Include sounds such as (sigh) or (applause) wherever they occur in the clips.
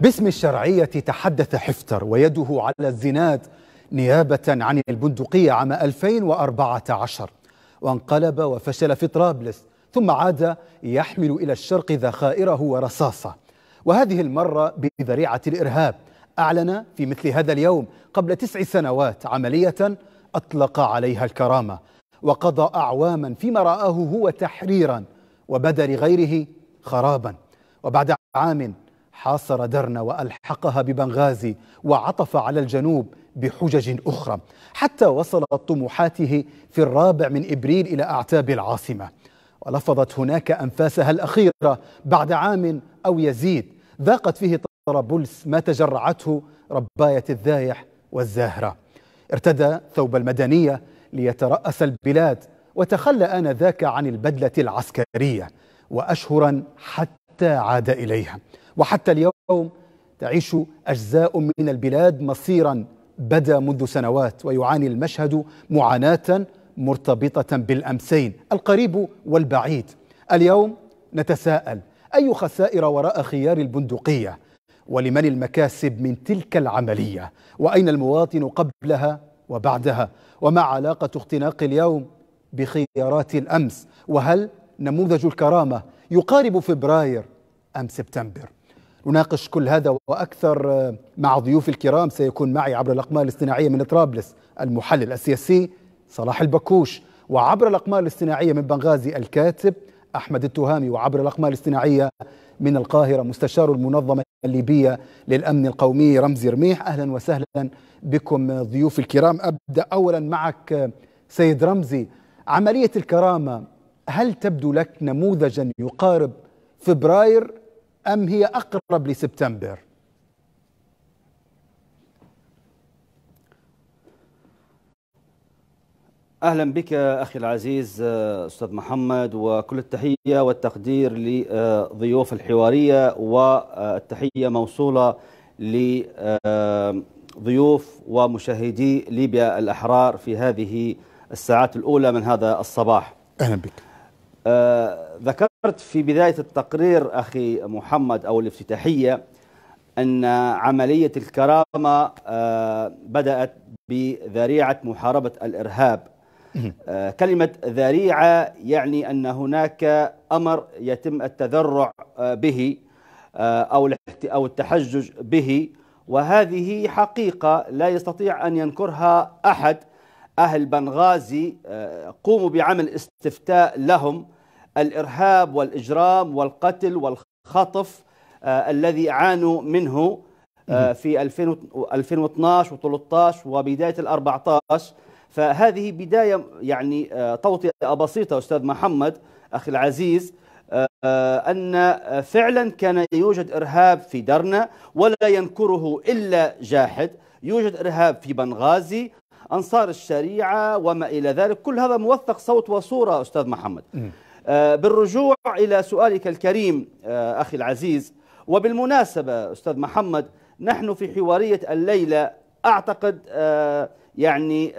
باسم الشرعية تحدث حفتر ويده على الزناد نيابة عن البندقية عام 2014 وانقلب وفشل في طرابلس ثم عاد يحمل إلى الشرق ذخائره ورصاصة وهذه المرة بذريعة الإرهاب أعلن في مثل هذا اليوم قبل تسع سنوات عملية أطلق عليها الكرامة وقضى أعواما فيما رآه هو تحريرا وبدا لغيره خرابا وبعد عام حاصر درنا والحقها ببنغازي وعطف على الجنوب بحجج اخرى حتى وصلت طموحاته في الرابع من ابريل الى اعتاب العاصمه ولفظت هناك انفاسها الاخيره بعد عام او يزيد ذاقت فيه طرابلس ما تجرعته ربايه الذايح والزاهره ارتدى ثوب المدنيه ليتراس البلاد وتخلى انذاك عن البدله العسكريه واشهرا حتى عاد اليها وحتى اليوم تعيش أجزاء من البلاد مصيرا بدا منذ سنوات ويعاني المشهد معاناة مرتبطة بالأمسين القريب والبعيد اليوم نتساءل أي خسائر وراء خيار البندقية ولمن المكاسب من تلك العملية وأين المواطن قبلها وبعدها وما علاقة اختناق اليوم بخيارات الأمس وهل نموذج الكرامة يقارب فبراير أم سبتمبر نناقش كل هذا واكثر آه، مع ضيوف الكرام سيكون معي عبر الاقمار الاصطناعيه من طرابلس المحلل السياسي صلاح البكوش وعبر الاقمار الاصطناعيه من بنغازي الكاتب احمد التهامي وعبر الاقمار الاصطناعيه من القاهره مستشار المنظمه الليبيه للامن القومي رمزي رميح اهلا وسهلا بكم آه، ضيوف الكرام ابدا اولا معك آه، سيد رمزي عمليه الكرامه هل تبدو لك نموذجا يقارب فبراير أم هي أقرب لسبتمبر اهلا بك اخي العزيز استاذ محمد وكل التحيه والتقدير لضيوف الحواريه والتحيه موصوله لضيوف ومشاهدي ليبيا الاحرار في هذه الساعات الاولى من هذا الصباح. اهلا بك. أه، ذكرت ذكرت في بداية التقرير أخي محمد أو الافتتاحية أن عملية الكرامة آه، بدأت بذريعة محاربة الإرهاب آه، كلمة ذريعة يعني أن هناك أمر يتم التذرع آه، به أو أو التحجج به وهذه حقيقة لا يستطيع أن ينكرها أحد أهل بنغازي قوموا بعمل استفتاء لهم الارهاب والاجرام والقتل والخطف آه، الذي عانوا منه آه، في 2012 و13 وبدايه ال14 فهذه بدايه يعني آه، توطئه بسيطه استاذ محمد اخي العزيز ان فعلا كان يوجد ارهاب في درنا ولا ينكره الا جاحد يوجد ارهاب في بنغازي انصار الشريعه وما الى ذلك كل هذا موثق صوت وصوره استاذ محمد آه، بالرجوع إلى سؤالك الكريم آه، أخي العزيز وبالمناسبة أستاذ محمد نحن في حوارية الليلة أعتقد آه، يعني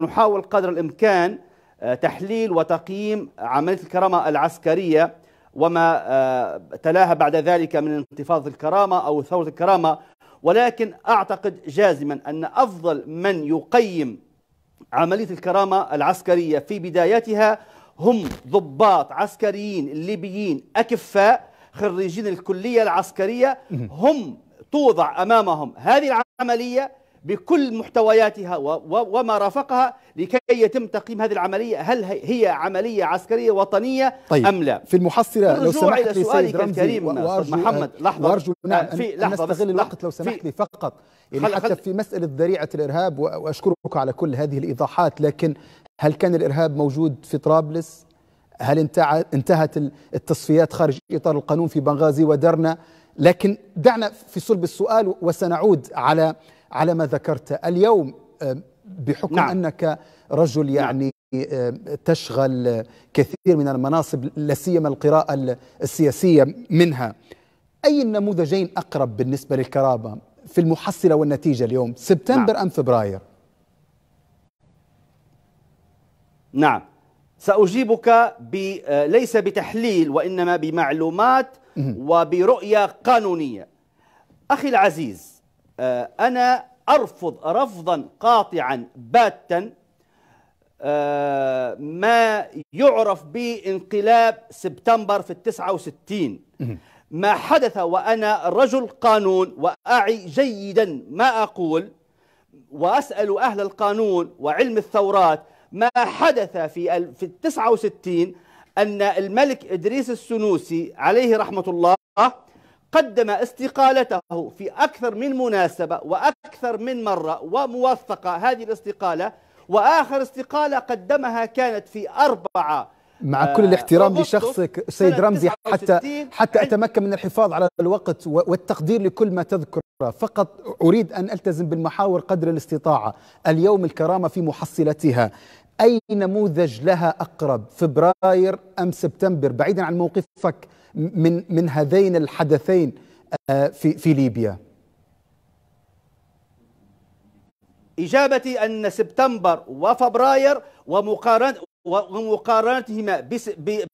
سنحاول قدر الإمكان تحليل وتقييم عملية الكرامة العسكرية وما تلاها بعد ذلك من انتفاضة الكرامة أو ثورة الكرامة ولكن أعتقد جازما أن أفضل من يقيم عملية الكرامة العسكرية في بدايتها هم ضباط عسكريين ليبيين أكفاء خريجين الكلية العسكرية هم توضع أمامهم هذه العملية بكل محتوياتها وما رافقها لكي يتم تقييم هذه العملية هل هي عملية عسكرية وطنية طيب أم لا في المحصلة لو سمحت إلى لي سيد رمزي وأرجو محمد لحظة وأرجو نعم آه، في لحظة نستغل الوقت لو سمحت لي فقط يعني حتى خل في مسألة ذريعة الإرهاب وأشكرك على كل هذه الإيضاحات لكن هل كان الإرهاب موجود في طرابلس؟ هل انتهت التصفيات خارج إطار القانون في بنغازي ودرنا؟ لكن دعنا في صلب السؤال وسنعود على على ما ذكرت اليوم آه، بحكم نعم. أنك رجل يعني نعم. تشغل كثير من المناصب سيما القراءة السياسية منها أي النموذجين أقرب بالنسبة للكرامة في المحصلة والنتيجة اليوم سبتمبر نعم. أم فبراير نعم سأجيبك ب... آه، ليس بتحليل وإنما بمعلومات وبرؤية قانونية أخي العزيز آه، أنا أرفض رفضا قاطعا باتا آه، ما يعرف بانقلاب سبتمبر في التسعة وستين ما حدث وأنا رجل قانون وأعي جيدا ما أقول وأسأل أهل القانون وعلم الثورات ما حدث في في التسعة وستين أن الملك إدريس السنوسي عليه رحمة الله قدم استقالته في أكثر من مناسبة وأكثر من مرة وموثقة هذه الاستقالة وآخر استقالة قدمها كانت في أربعة مع كل آه، الاحترام لشخصك سيد رمزي حتى حتى اتمكن من الحفاظ على الوقت والتقدير لكل ما تذكره فقط اريد ان التزم بالمحاور قدر الاستطاعه اليوم الكرامه في محصلتها أي نموذج لها أقرب فبراير أم سبتمبر بعيدا عن موقفك من من هذين الحدثين آه، في في ليبيا إجابتي أن سبتمبر وفبراير ومقارنة ومقارنتهما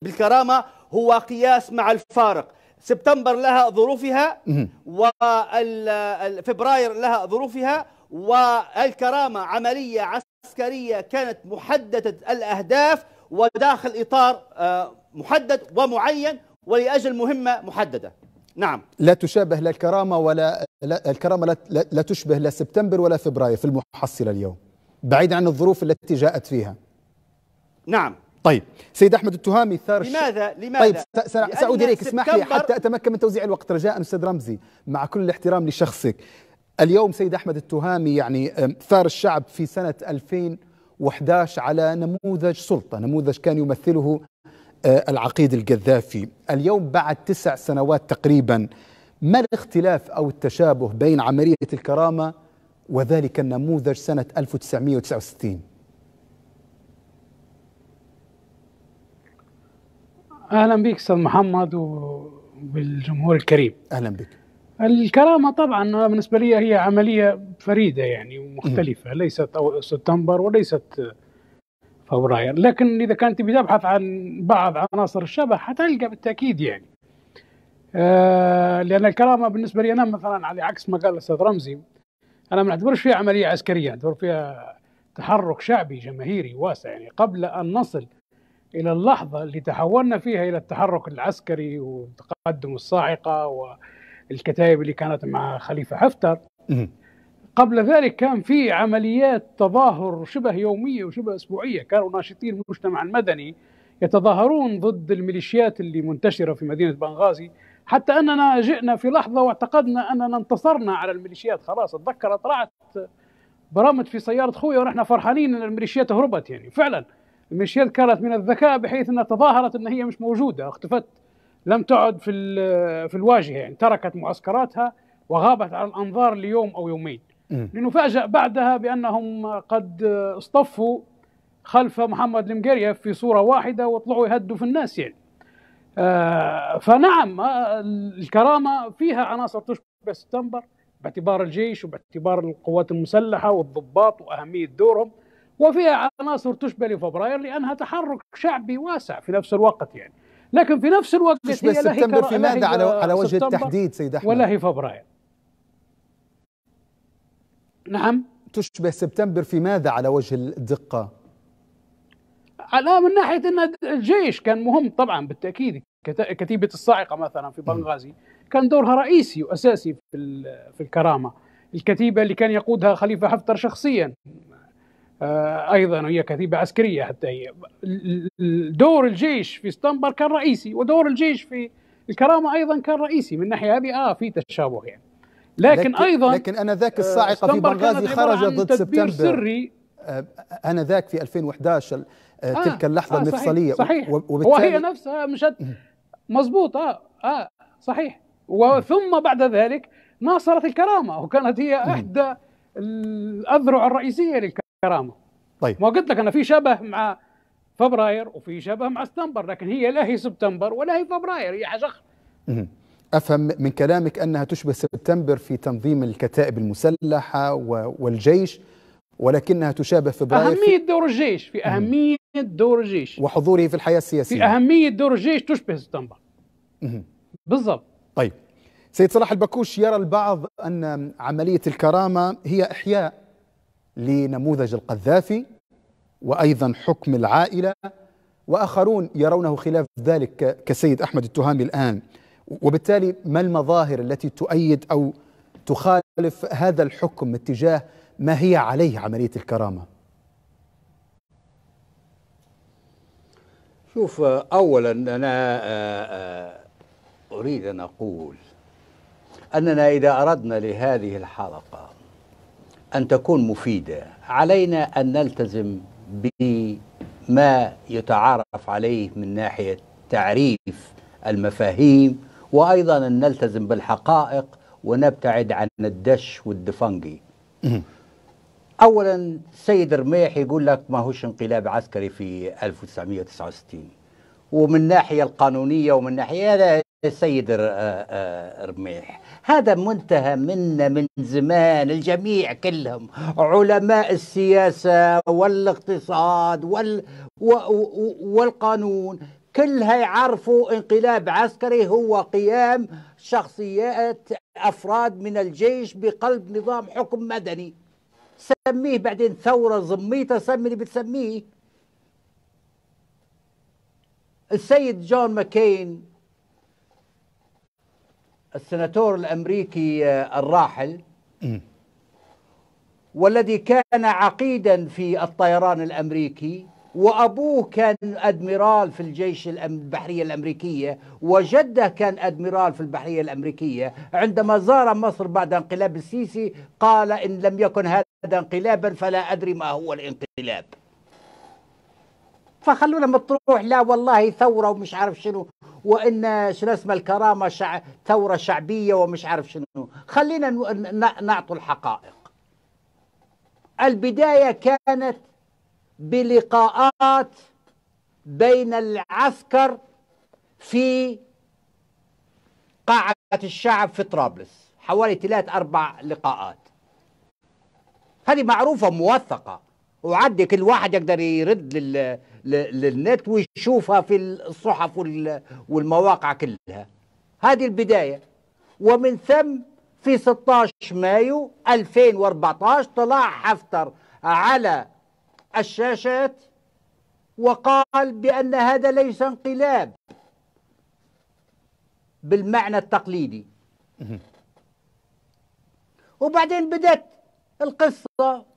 بالكرامة هو قياس مع الفارق سبتمبر لها ظروفها وفبراير لها ظروفها والكرامة عملية عسكرية كانت محددة الأهداف وداخل إطار آه، محدد ومعين ولأجل مهمة محددة نعم لا تشابه لا الكرامة ولا لا الكرامة لا, لا تشبه لا سبتمبر ولا فبراير في المحصلة اليوم بعيد عن الظروف التي جاءت فيها نعم طيب سيد احمد التهامي ثار لماذا لماذا طيب سأعود اليك اسمح لي حتى اتمكن من توزيع الوقت رجاء استاذ رمزي مع كل الاحترام لشخصك اليوم سيد أحمد التهامي يعني ثار الشعب في سنة 2011 على نموذج سلطة نموذج كان يمثله العقيد القذافي اليوم بعد تسع سنوات تقريبا ما الاختلاف أو التشابه بين عملية الكرامة وذلك النموذج سنة 1969 أهلا بك أستاذ محمد وبالجمهور الكريم أهلا بك الكرامه طبعا بالنسبه لي هي عمليه فريده يعني ومختلفه ليست سبتمبر وليست فبراير لكن اذا كانت بتبحث عن بعض عناصر الشبه حتلقى بالتاكيد يعني آه لان الكرامه بالنسبه لي انا مثلا على عكس ما قال الاستاذ رمزي انا ما اعتبرش فيها عمليه عسكريه اعتبر فيها تحرك شعبي جماهيري واسع يعني قبل ان نصل الى اللحظه اللي تحولنا فيها الى التحرك العسكري والتقدم الصاعقه و الكتائب اللي كانت مع خليفه حفتر قبل ذلك كان في عمليات تظاهر شبه يوميه وشبه اسبوعيه كانوا ناشطين المجتمع المدني يتظاهرون ضد الميليشيات اللي منتشره في مدينه بنغازي حتى اننا جئنا في لحظه واعتقدنا اننا انتصرنا على الميليشيات خلاص اتذكر طلعت برامج في سياره خويا ونحن فرحانين ان الميليشيات هربت يعني فعلا الميليشيات كانت من الذكاء بحيث انها تظاهرت ان هي مش موجوده اختفت لم تعد في في الواجهه يعني تركت معسكراتها وغابت عن الانظار ليوم او يومين لنفاجأ بعدها بانهم قد اصطفوا خلف محمد المقريف في صوره واحده وطلعوا يهدوا في الناس يعني آه فنعم آه، الكرامه فيها عناصر تشبه سبتمبر باعتبار الجيش وباعتبار القوات المسلحه والضباط واهميه دورهم وفيها عناصر تشبه لفبراير لانها تحرك شعبي واسع في نفس الوقت يعني لكن في نفس الوقت مش بس سبتمبر في ماذا على على وجه التحديد سيد احمد ولا هي فبراير نعم تشبه سبتمبر في ماذا على وجه الدقة؟ على من ناحية أن الجيش كان مهم طبعا بالتأكيد كتيبة الصاعقة مثلا في بنغازي كان دورها رئيسي وأساسي في الكرامة الكتيبة اللي كان يقودها خليفة حفتر شخصيا آه، ايضا وهي كتيبه عسكريه حتى هي دور الجيش في اسطنبول كان رئيسي ودور الجيش في الكرامه ايضا كان رئيسي من ناحيه هذه اه في تشابه يعني لكن, ايضا لكن انا ذاك آه، الصاعقه في بنغازي خرج ضد سبتمبر سري آه، انا ذاك في 2011 آه تلك اللحظه آه المفصليه صحيح, صحيح وهي نفسها مشت مضبوط اه اه صحيح وثم بعد ذلك ناصرت الكرامه وكانت هي احدى الاذرع الرئيسيه للكرامه كرامه طيب ما قلت لك انا في شبه مع فبراير وفي شبه مع سبتمبر لكن هي لا هي سبتمبر ولا هي فبراير هي حاجه افهم من كلامك انها تشبه سبتمبر في تنظيم الكتائب المسلحه والجيش ولكنها تشابه فبراير اهميه في دور الجيش في اهميه دور الجيش وحضوره في الحياه السياسيه في اهميه دور الجيش تشبه سبتمبر بالضبط طيب سيد صلاح البكوش يرى البعض ان عمليه الكرامه هي احياء لنموذج القذافي وايضا حكم العائله واخرون يرونه خلاف ذلك كسيد احمد التهامي الان وبالتالي ما المظاهر التي تؤيد او تخالف هذا الحكم اتجاه ما هي عليه عمليه الكرامه شوف اولا انا اريد ان اقول اننا اذا اردنا لهذه الحلقه أن تكون مفيدة علينا أن نلتزم بما يتعارف عليه من ناحية تعريف المفاهيم وأيضا أن نلتزم بالحقائق ونبتعد عن الدش والدفنجي أولا سيد رميح يقول لك ما هوش انقلاب عسكري في 1969 ومن ناحية القانونية ومن ناحية هذا السيد آه، آه، رميح هذا منتهى منا من زمان الجميع كلهم علماء السياسة والاقتصاد وال والقانون كلها يعرفوا انقلاب عسكري هو قيام شخصيات أفراد من الجيش بقلب نظام حكم مدني سميه بعدين ثورة زميتة سمي اللي بتسميه السيد جون ماكين السناتور الأمريكي آه، الراحل والذي كان عقيدا في الطيران الأمريكي وأبوه كان أدميرال في الجيش البحرية الأمريكية وجده كان أدميرال في البحرية الأمريكية عندما زار مصر بعد انقلاب السيسي قال إن لم يكن هذا انقلابا فلا أدري ما هو الانقلاب فخلونا ما تروح لا والله ثوره ومش عارف شنو وان شنو اسمه الكرامه شع... ثوره شعبيه ومش عارف شنو خلينا ن... نعطوا الحقائق البدايه كانت بلقاءات بين العسكر في قاعه الشعب في طرابلس حوالي ثلاث اربع لقاءات هذه معروفه موثقه وعدي كل واحد يقدر يرد لل... للنت ويشوفها في الصحف وال... والمواقع كلها هذه البداية ومن ثم في 16 مايو 2014 طلع حفتر على الشاشات وقال بأن هذا ليس انقلاب بالمعنى التقليدي وبعدين بدأت القصة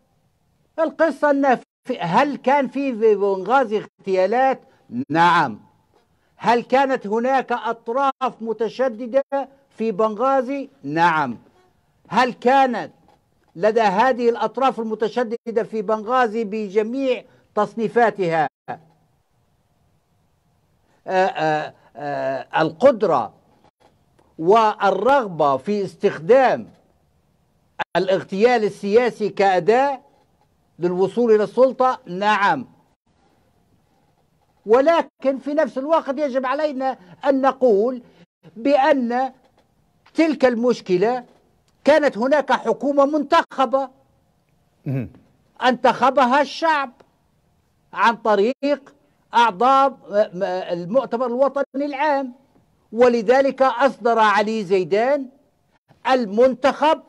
القصة أن هل كان في بنغازي اغتيالات؟ نعم هل كانت هناك أطراف متشددة في بنغازي؟ نعم هل كانت لدى هذه الأطراف المتشددة في بنغازي بجميع تصنيفاتها آه، آه، آه، القدرة والرغبة في استخدام الاغتيال السياسي كأداة للوصول إلى السلطة نعم ولكن في نفس الوقت يجب علينا أن نقول بأن تلك المشكلة كانت هناك حكومة منتخبة انتخبها الشعب عن طريق أعضاء المؤتمر الوطني العام ولذلك أصدر علي زيدان المنتخب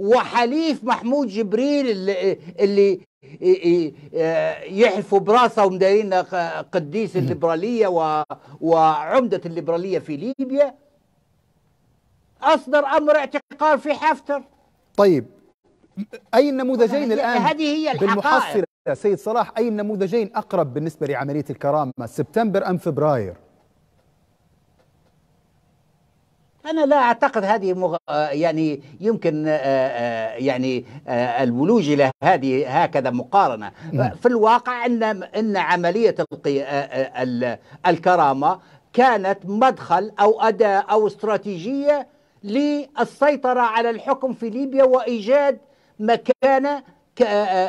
وحليف محمود جبريل اللي, اللي آه، يحلفوا براسه ومدارين قديس الليبراليه وعمده الليبراليه في ليبيا اصدر امر اعتقال في حفتر طيب اي النموذجين الان هذه هي الحقائق بالمحصله سيد صلاح اي النموذجين اقرب بالنسبه لعمليه الكرامه سبتمبر ام فبراير؟ أنا لا أعتقد هذه مغ... آه، يعني يمكن آه، آه، يعني الولوج إلى هذه هكذا مقارنة في الواقع أن أن عملية القي... الكرامة كانت مدخل أو أداة أو استراتيجية للسيطرة على الحكم في ليبيا وإيجاد مكانة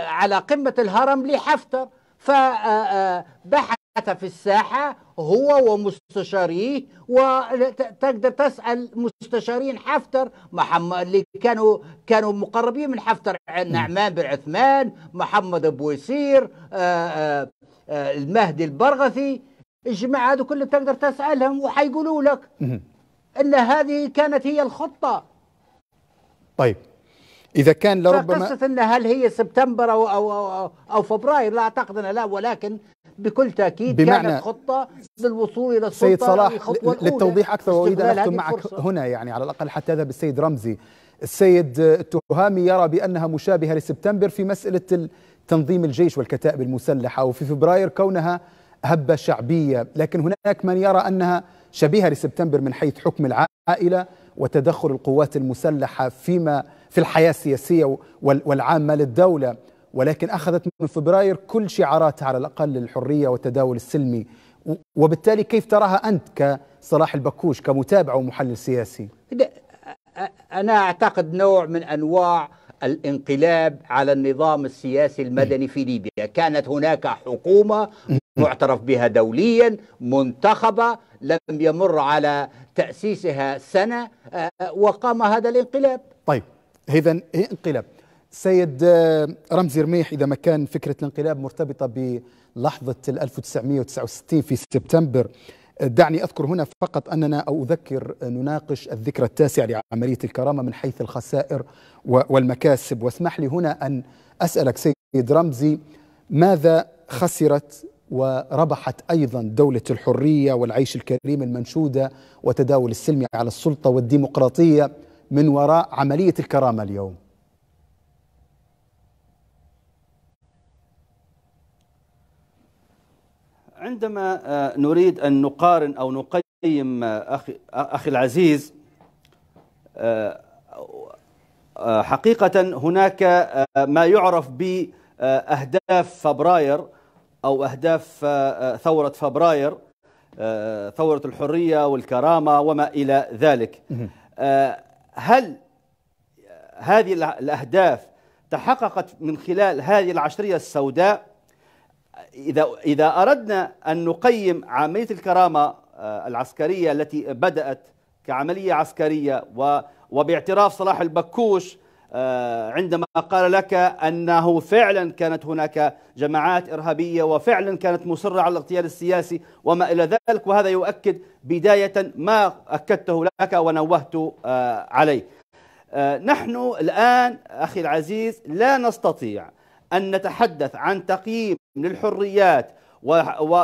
على قمة الهرم لحفتر فبحث في الساحة هو ومستشاريه وتقدر تسال مستشارين حفتر محمد اللي كانوا كانوا مقربين من حفتر نعمان بن عثمان محمد ابو يسير آه، آه، آه، المهدي البرغثي الجماعه هذو كلهم تقدر تسالهم وحيقولوا لك ان هذه كانت هي الخطه طيب اذا كان لربما قصه ان هل هي سبتمبر او او او, أو فبراير لا اعتقد أنا لا ولكن بكل تاكيد بمعنى كانت خطه للوصول الى السلطه سيد صلاح للتوضيح اكثر واريد ان اختم معك هنا يعني على الاقل حتى هذا بالسيد رمزي السيد التهامي يرى بانها مشابهه لسبتمبر في مساله تنظيم الجيش والكتائب المسلحه وفي فبراير كونها هبه شعبيه لكن هناك من يرى انها شبيهه لسبتمبر من حيث حكم العائله وتدخل القوات المسلحه فيما في الحياه السياسيه والعامه للدوله ولكن أخذت من فبراير كل شعاراتها على الأقل للحرية والتداول السلمي وبالتالي كيف تراها أنت كصلاح البكوش كمتابع ومحلل سياسي أنا أعتقد نوع من أنواع الانقلاب على النظام السياسي المدني في ليبيا كانت هناك حكومة معترف بها دوليا منتخبة لم يمر على تأسيسها سنة وقام هذا الانقلاب طيب إذا انقلاب سيد آه، رمزي رميح إذا ما كان فكرة الانقلاب مرتبطة بلحظة 1969 في سبتمبر آه، دعني أذكر هنا فقط أننا أو أذكر آه، نناقش الذكرى التاسعة لعملية الكرامة من حيث الخسائر والمكاسب واسمح لي هنا أن أسألك سيد رمزي ماذا خسرت وربحت أيضا دولة الحرية والعيش الكريم المنشودة وتداول السلم على السلطة والديمقراطية من وراء عملية الكرامة اليوم عندما آه، نريد أن نقارن أو نقيم آه، أخي, آه، أخي العزيز حقيقة هناك ما يعرف بأهداف فبراير أو أهداف ثورة فبراير ثورة الحرية والكرامة وما إلى ذلك هل هذه الأهداف تحققت من خلال هذه العشرية السوداء إذا إذا أردنا أن نقيم عملية الكرامة آه، العسكرية التي بدأت كعملية عسكرية وباعتراف صلاح البكوش آه، عندما قال لك أنه فعلا كانت هناك جماعات إرهابية وفعلا كانت مصرة على الاغتيال السياسي وما إلى ذلك وهذا يؤكد بداية ما أكدته لك ونوهت آه، عليه نحن الآن أخي العزيز لا نستطيع أن نتحدث عن تقييم من الحريات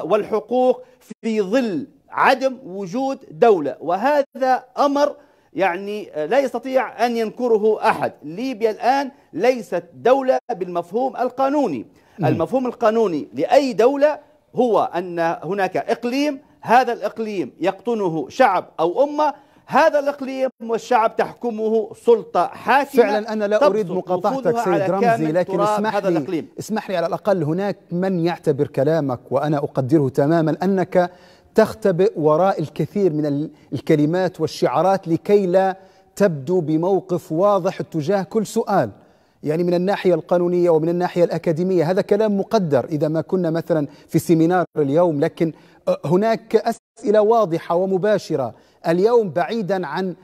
والحقوق في ظل عدم وجود دولة وهذا أمر يعني لا يستطيع أن ينكره أحد ليبيا الآن ليست دولة بالمفهوم القانوني المفهوم القانوني لأي دولة هو أن هناك إقليم هذا الإقليم يقطنه شعب أو أمة هذا الإقليم والشعب تحكمه سلطة حاكمة فعلا أنا لا أريد مقاطعتك سيد رمزي لكن اسمح لي, الأقليم. اسمح لي على الأقل هناك من يعتبر كلامك وأنا أقدره تماما أنك تختبئ وراء الكثير من الكلمات والشعارات لكي لا تبدو بموقف واضح تجاه كل سؤال يعني من الناحية القانونية ومن الناحية الأكاديمية هذا كلام مقدر إذا ما كنا مثلا في سيمينار اليوم لكن هناك أسئلة واضحة ومباشرة اليوم بعيدا عن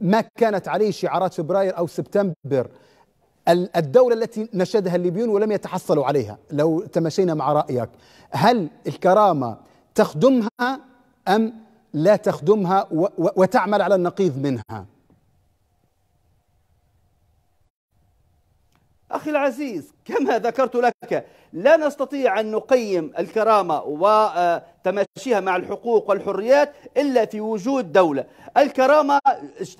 ما كانت عليه شعارات فبراير أو سبتمبر الدولة التي نشدها الليبيون ولم يتحصلوا عليها لو تمشينا مع رأيك هل الكرامة تخدمها أم لا تخدمها وتعمل على النقيض منها أخي العزيز كما ذكرت لك لا نستطيع أن نقيم الكرامة وتماشيها مع الحقوق والحريات إلا في وجود دولة الكرامة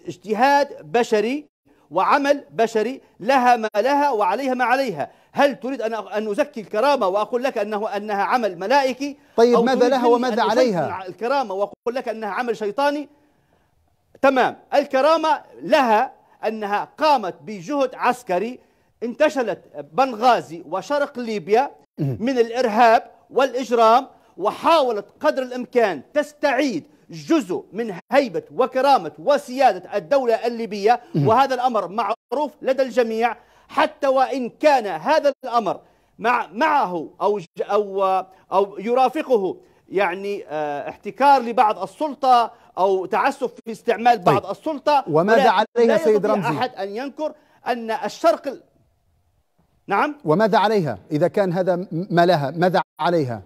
اجتهاد بشري وعمل بشري لها ما لها وعليها ما عليها هل تريد أن أن أزكي الكرامة وأقول لك أنه أنها عمل ملائكي طيب ماذا لها وماذا عليها الكرامة وأقول لك أنها عمل شيطاني تمام الكرامة لها أنها قامت بجهد عسكري انتشلت بنغازي وشرق ليبيا من الارهاب والاجرام وحاولت قدر الامكان تستعيد جزء من هيبة وكرامة وسيادة الدولة الليبية وهذا الأمر معروف لدى الجميع حتى وإن كان هذا الأمر مع معه أو أو أو يرافقه يعني آه، احتكار لبعض السلطة أو تعسف في استعمال بعض طيب. السلطة وماذا عليها سيد رمزي؟ أحد أن ينكر أن الشرق نعم وماذا عليها إذا كان هذا ما لها ماذا عليها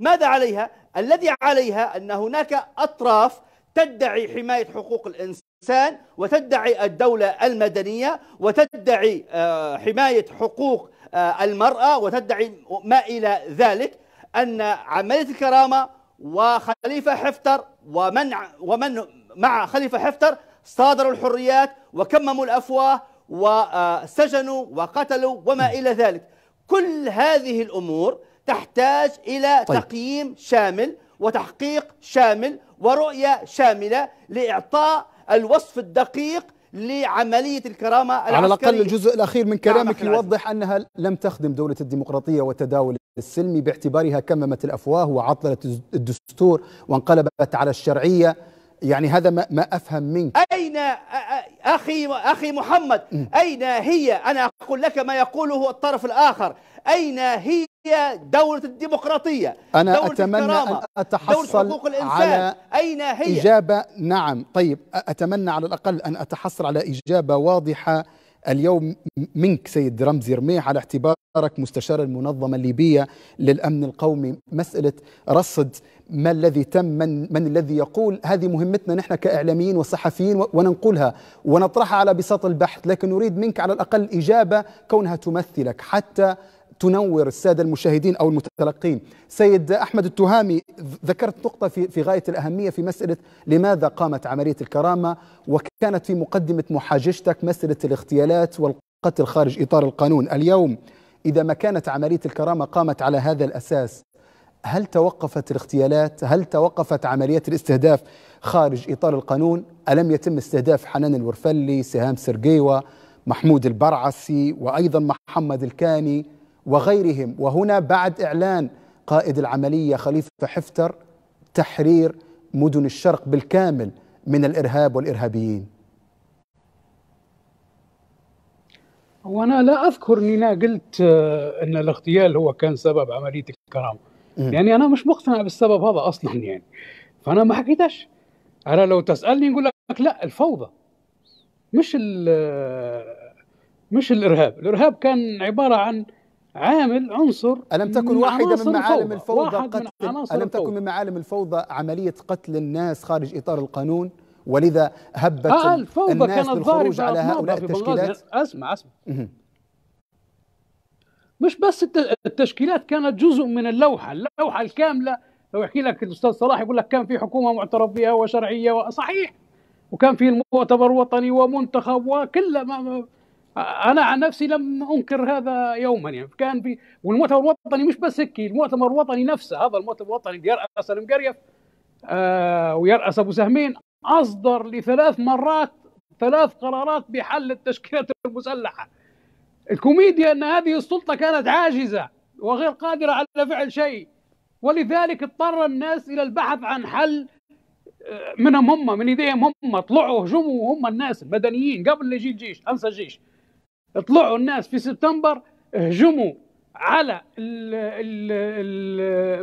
ماذا عليها الذي عليها أن هناك أطراف تدعي حماية حقوق الإنسان وتدعي الدولة المدنية وتدعي آه، حماية حقوق آه، المرأة وتدعي ما إلى ذلك أن عملية الكرامة وخليفة حفتر ومن ومن مع خليفة حفتر صادروا الحريات وكمموا الأفواه وسجنوا وقتلوا وما إلى ذلك كل هذه الأمور تحتاج إلى طيب. تقييم شامل وتحقيق شامل ورؤية شاملة لإعطاء الوصف الدقيق لعملية الكرامة العسكرية على الأقل الجزء الأخير من نعم، كلامك يوضح أنها لم تخدم دولة الديمقراطية والتداول السلمي باعتبارها كممت الأفواه وعطلت الدستور وانقلبت على الشرعية يعني هذا ما, ما أفهم منك أين أخي, أخي محمد أين هي أنا أقول لك ما يقوله الطرف الآخر أين هي دولة الديمقراطية أنا دولة أتمنى الكرامة أن أتحصل دولة حقوق الإنسان على أين هي إجابة نعم طيب أتمنى على الأقل أن أتحصل على إجابة واضحة اليوم منك سيد رمزي رميح على اعتبارك مستشار المنظمة الليبية للأمن القومي مسألة رصد ما الذي تم من, من الذي يقول هذه مهمتنا نحن كإعلاميين وصحفيين وننقلها ونطرحها على بساط البحث لكن نريد منك على الأقل إجابة كونها تمثلك حتى تنور السادة المشاهدين أو المتلقين سيد أحمد التهامي ذكرت نقطة في, في غاية الأهمية في مسألة لماذا قامت عملية الكرامة وكانت في مقدمة محاججتك مسألة الاغتيالات والقتل خارج إطار القانون اليوم إذا ما كانت عملية الكرامة قامت على هذا الأساس هل توقفت الاغتيالات هل توقفت عمليات الاستهداف خارج إطار القانون ألم يتم استهداف حنان الورفلي سهام سرقيوة محمود البرعسي وأيضا محمد الكاني وغيرهم وهنا بعد إعلان قائد العملية خليفة حفتر تحرير مدن الشرق بالكامل من الإرهاب والإرهابيين وأنا لا أذكر أني أنا قلت آه، أن الاغتيال هو كان سبب عملية الكرامة يعني أنا مش مقتنع بالسبب هذا أصلا يعني فأنا ما حكيتش أنا لو تسألني نقول لك لا الفوضى مش آه، مش الإرهاب الإرهاب كان عبارة عن عامل عنصر ألم تكن واحدة من معالم الفوضى قتل ألم تكن من معالم الفوضى عملية قتل الناس خارج إطار القانون ولذا هبت آه الفوضى الناس كانت للخروج على هؤلاء التشكيلات اسمع اسمع مش بس التشكيلات كانت جزء من اللوحة اللوحة الكاملة لو يحكي لك الأستاذ صلاح يقول لك كان في حكومة معترف بها وشرعية صحيح وكان في المؤتمر الوطني ومنتخب وكل ما انا عن نفسي لم انكر هذا يوما يعني كان في والمؤتمر الوطني مش بس هيك المؤتمر الوطني نفسه هذا المؤتمر الوطني اللي يراس المقريف آه ويراس ابو سهمين اصدر لثلاث مرات ثلاث قرارات بحل التشكيلات (laughs) المسلحه الكوميديا ان هذه السلطه كانت عاجزه وغير قادره على فعل شيء ولذلك اضطر الناس الى البحث عن حل آه، منهم هم من ايديهم هم طلعوا هجموا هم الناس المدنيين قبل لا يجي الجيش انسى الجيش طلعوا الناس في سبتمبر هجموا على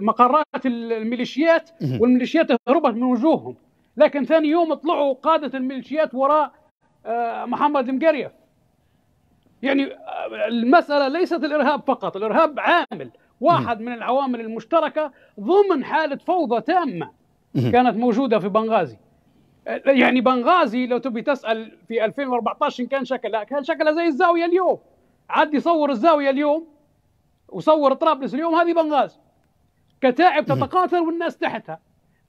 مقرات الميليشيات والميليشيات هربت من وجوههم لكن ثاني يوم طلعوا قادة الميليشيات وراء آه، محمد المقريف يعني آه، المسألة ليست الإرهاب فقط الإرهاب عامل واحد من العوامل المشتركة ضمن حالة فوضى تامة كانت موجودة في بنغازي آه، يعني بنغازي لو تبي تسال في 2014 كان شكلها كان شكلها زي الزاويه اليوم عاد صور الزاويه اليوم وصور طرابلس اليوم هذه بنغازي كتائب تتقاتل والناس تحتها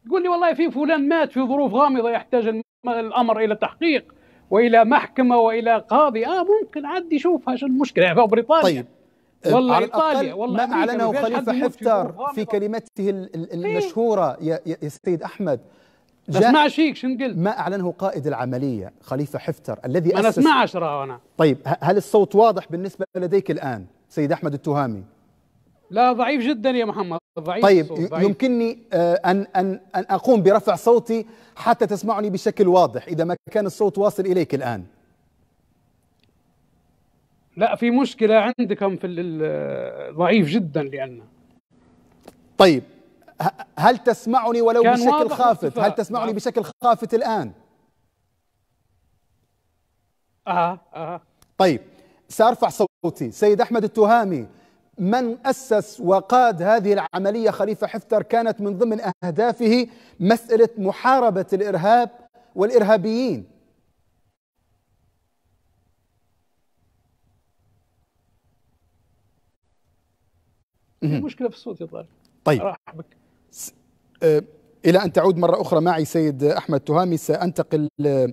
تقول لي والله في فلان مات في ظروف غامضه يحتاج الامر الى تحقيق والى محكمه والى قاضي اه ممكن عاد يشوفها شو المشكله يعني بريطانيا طيب آه، والله ايطاليا والله ما اعلنه خليفه حفتر في, في كلمته المشهوره يا سيد احمد ما شيك شنو قلت ما اعلنه قائد العمليه خليفه حفتر الذي انا اسمعش راه انا طيب هل الصوت واضح بالنسبه لديك الان سيد احمد التهامي لا ضعيف جدا يا محمد ضعيف طيب ضعيف. يمكنني آه، ان ان ان اقوم برفع صوتي حتى تسمعني بشكل واضح اذا ما كان الصوت واصل اليك الان لا في مشكله عندكم في ضعيف جدا لان طيب هل تسمعني ولو بشكل خافت هل تسمعني نعم. بشكل خافت الآن آه آه طيب سأرفع صوتي سيد أحمد التهامي من أسس وقاد هذه العملية خليفة حفتر كانت من ضمن أهدافه مسألة محاربة الإرهاب والإرهابيين مشكلة في الصوت يا طارق طيب راح بك آه، إلى أن تعود مرة أخرى معي سيد أحمد تهامي سأنتقل آه،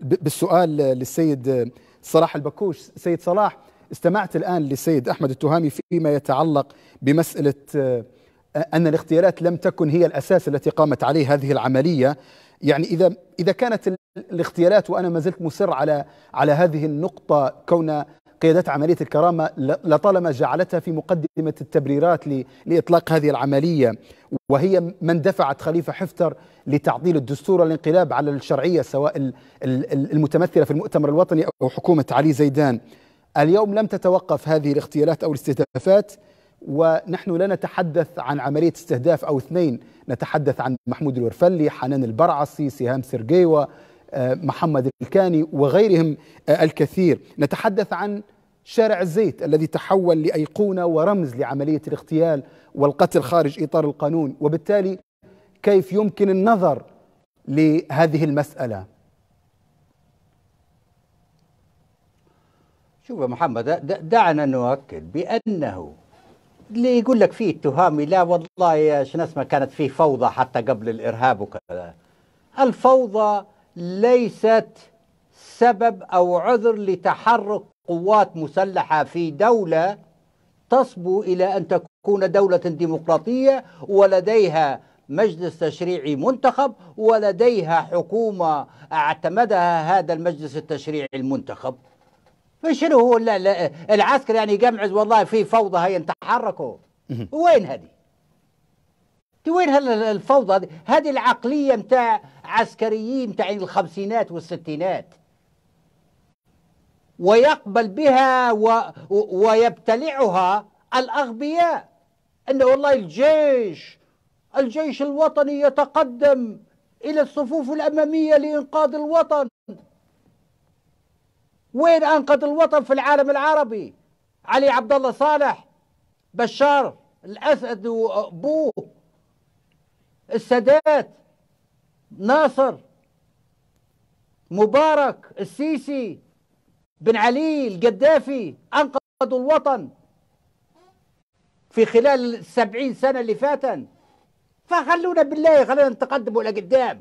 بالسؤال للسيد صلاح البكوش سيد صلاح استمعت الآن للسيد أحمد التهامي فيما يتعلق بمسألة آه، أن الاختيارات لم تكن هي الأساس التي قامت عليه هذه العملية يعني إذا إذا كانت الاختيارات وأنا ما زلت مصر على على هذه النقطة كون قيادات عملية الكرامة لطالما جعلتها في مقدمة التبريرات لإطلاق هذه العملية وهي من دفعت خليفة حفتر لتعطيل الدستور والانقلاب على الشرعية سواء المتمثلة في المؤتمر الوطني أو حكومة علي زيدان اليوم لم تتوقف هذه الاغتيالات أو الاستهدافات ونحن لا نتحدث عن عملية استهداف أو اثنين نتحدث عن محمود الورفلي حنان البرعصي سهام سرجيوة آه، محمد الكاني وغيرهم آه، الكثير نتحدث عن شارع الزيت الذي تحول لايقونه ورمز لعمليه الاغتيال والقتل خارج اطار القانون وبالتالي كيف يمكن النظر لهذه المساله شوف محمد دعنا نؤكد بانه اللي يقول لك فيه اتهامي لا والله يا اسمه كانت فيه فوضى حتى قبل الارهاب وكذا الفوضى ليست سبب أو عذر لتحرك قوات مسلحة في دولة تصبو إلى أن تكون دولة ديمقراطية ولديها مجلس تشريعي منتخب ولديها حكومة اعتمدها هذا المجلس التشريعي المنتخب فشنو هو العسكر يعني يقمعز والله في فوضى هي نتحركوا وين هذه وين الفوضى هذه هذه العقلية متاع عسكريين متاع الخمسينات والستينات ويقبل بها و... ويبتلعها الأغبياء أن والله الجيش الجيش الوطني يتقدم إلى الصفوف الأمامية لإنقاذ الوطن وين أنقذ الوطن في العالم العربي علي عبد الله صالح بشار الأسد وأبوه السادات ناصر مبارك السيسي بن علي القدافي أنقذوا الوطن في خلال السبعين سنة اللي فاتن فخلونا بالله خلونا نتقدموا لقدام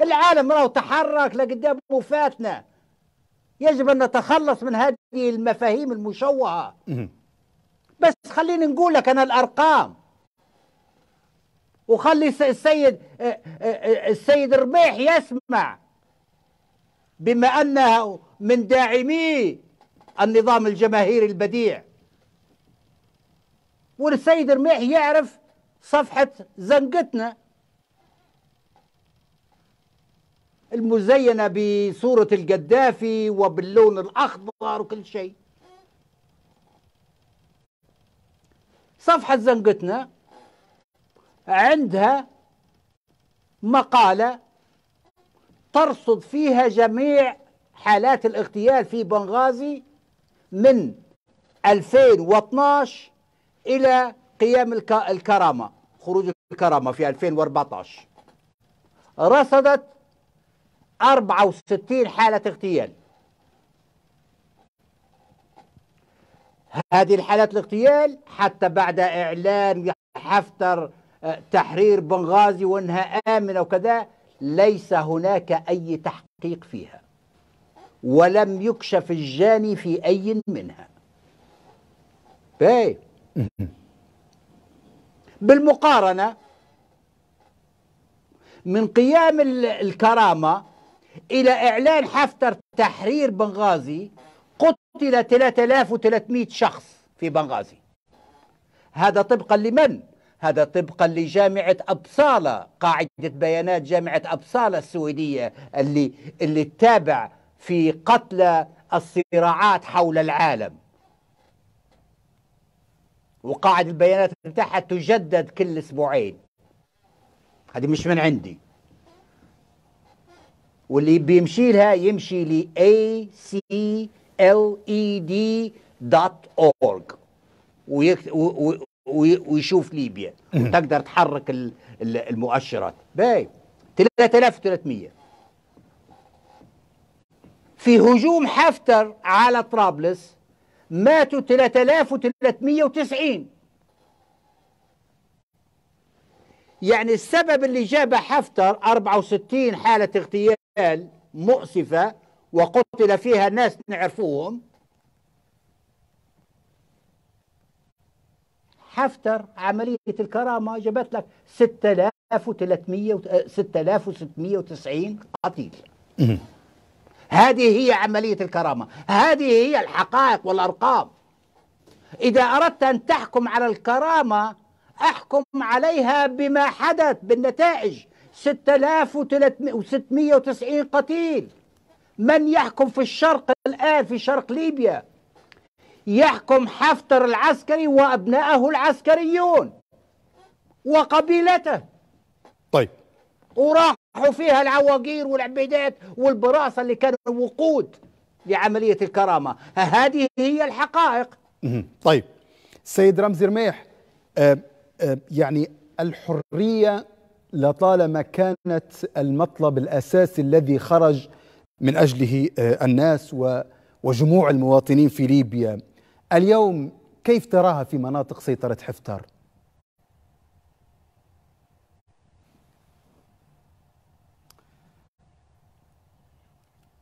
العالم راهو تحرك لقدام وفاتنا يجب أن نتخلص من هذه المفاهيم المشوهة بس خليني نقول لك أنا الأرقام وخلي السيد آه، آه، آه، السيد ربيح يسمع بما أنه من داعمي النظام الجماهيري البديع والسيد رميح يعرف صفحة زنقتنا المزينة بصورة القدافي وباللون الأخضر وكل شيء صفحة زنقتنا عندها مقالة ترصد فيها جميع حالات الاغتيال في بنغازي من 2012 إلى قيام الكرامة خروج الكرامة في 2014 رصدت 64 حالة اغتيال هذه الحالات الاغتيال حتى بعد إعلان حفتر آه، تحرير بنغازي وانها امنه وكذا ليس هناك اي تحقيق فيها ولم يكشف الجاني في اي منها باي بالمقارنه من قيام الكرامه الى اعلان حفتر تحرير بنغازي قتل 3300 شخص في بنغازي هذا طبقا لمن هذا طبقا لجامعة أبصالة قاعدة بيانات جامعة أبصالة السويدية اللي, اللي تتابع في قتل الصراعات حول العالم وقاعدة البيانات بتاعها تجدد كل أسبوعين هذه مش من عندي واللي بيمشي لها يمشي ل acled.org ويشوف ليبيا وتقدر تحرك المؤشرات باي 3300 في هجوم حفتر على طرابلس ماتوا 3390 يعني السبب اللي جاب حفتر 64 حالة اغتيال مؤسفة وقتل فيها ناس نعرفوهم حفتر عملية الكرامة جابت لك 6300 6690 قتيل هذه هي عملية الكرامة هذه هي الحقائق والأرقام إذا أردت أن تحكم على الكرامة أحكم عليها بما حدث بالنتائج 6690 قتيل من يحكم في الشرق الآن في شرق ليبيا يحكم حفتر العسكري وأبنائه العسكريون وقبيلته طيب وراحوا فيها العواقير والعبيدات والبراصه اللي كانوا وقود لعملية الكرامة هذه هي الحقائق طيب سيد رمزي رميح آه آه يعني الحرية لطالما كانت المطلب الأساسي الذي خرج من أجله آه، الناس وجموع المواطنين في ليبيا اليوم كيف تراها في مناطق سيطرة حفتر؟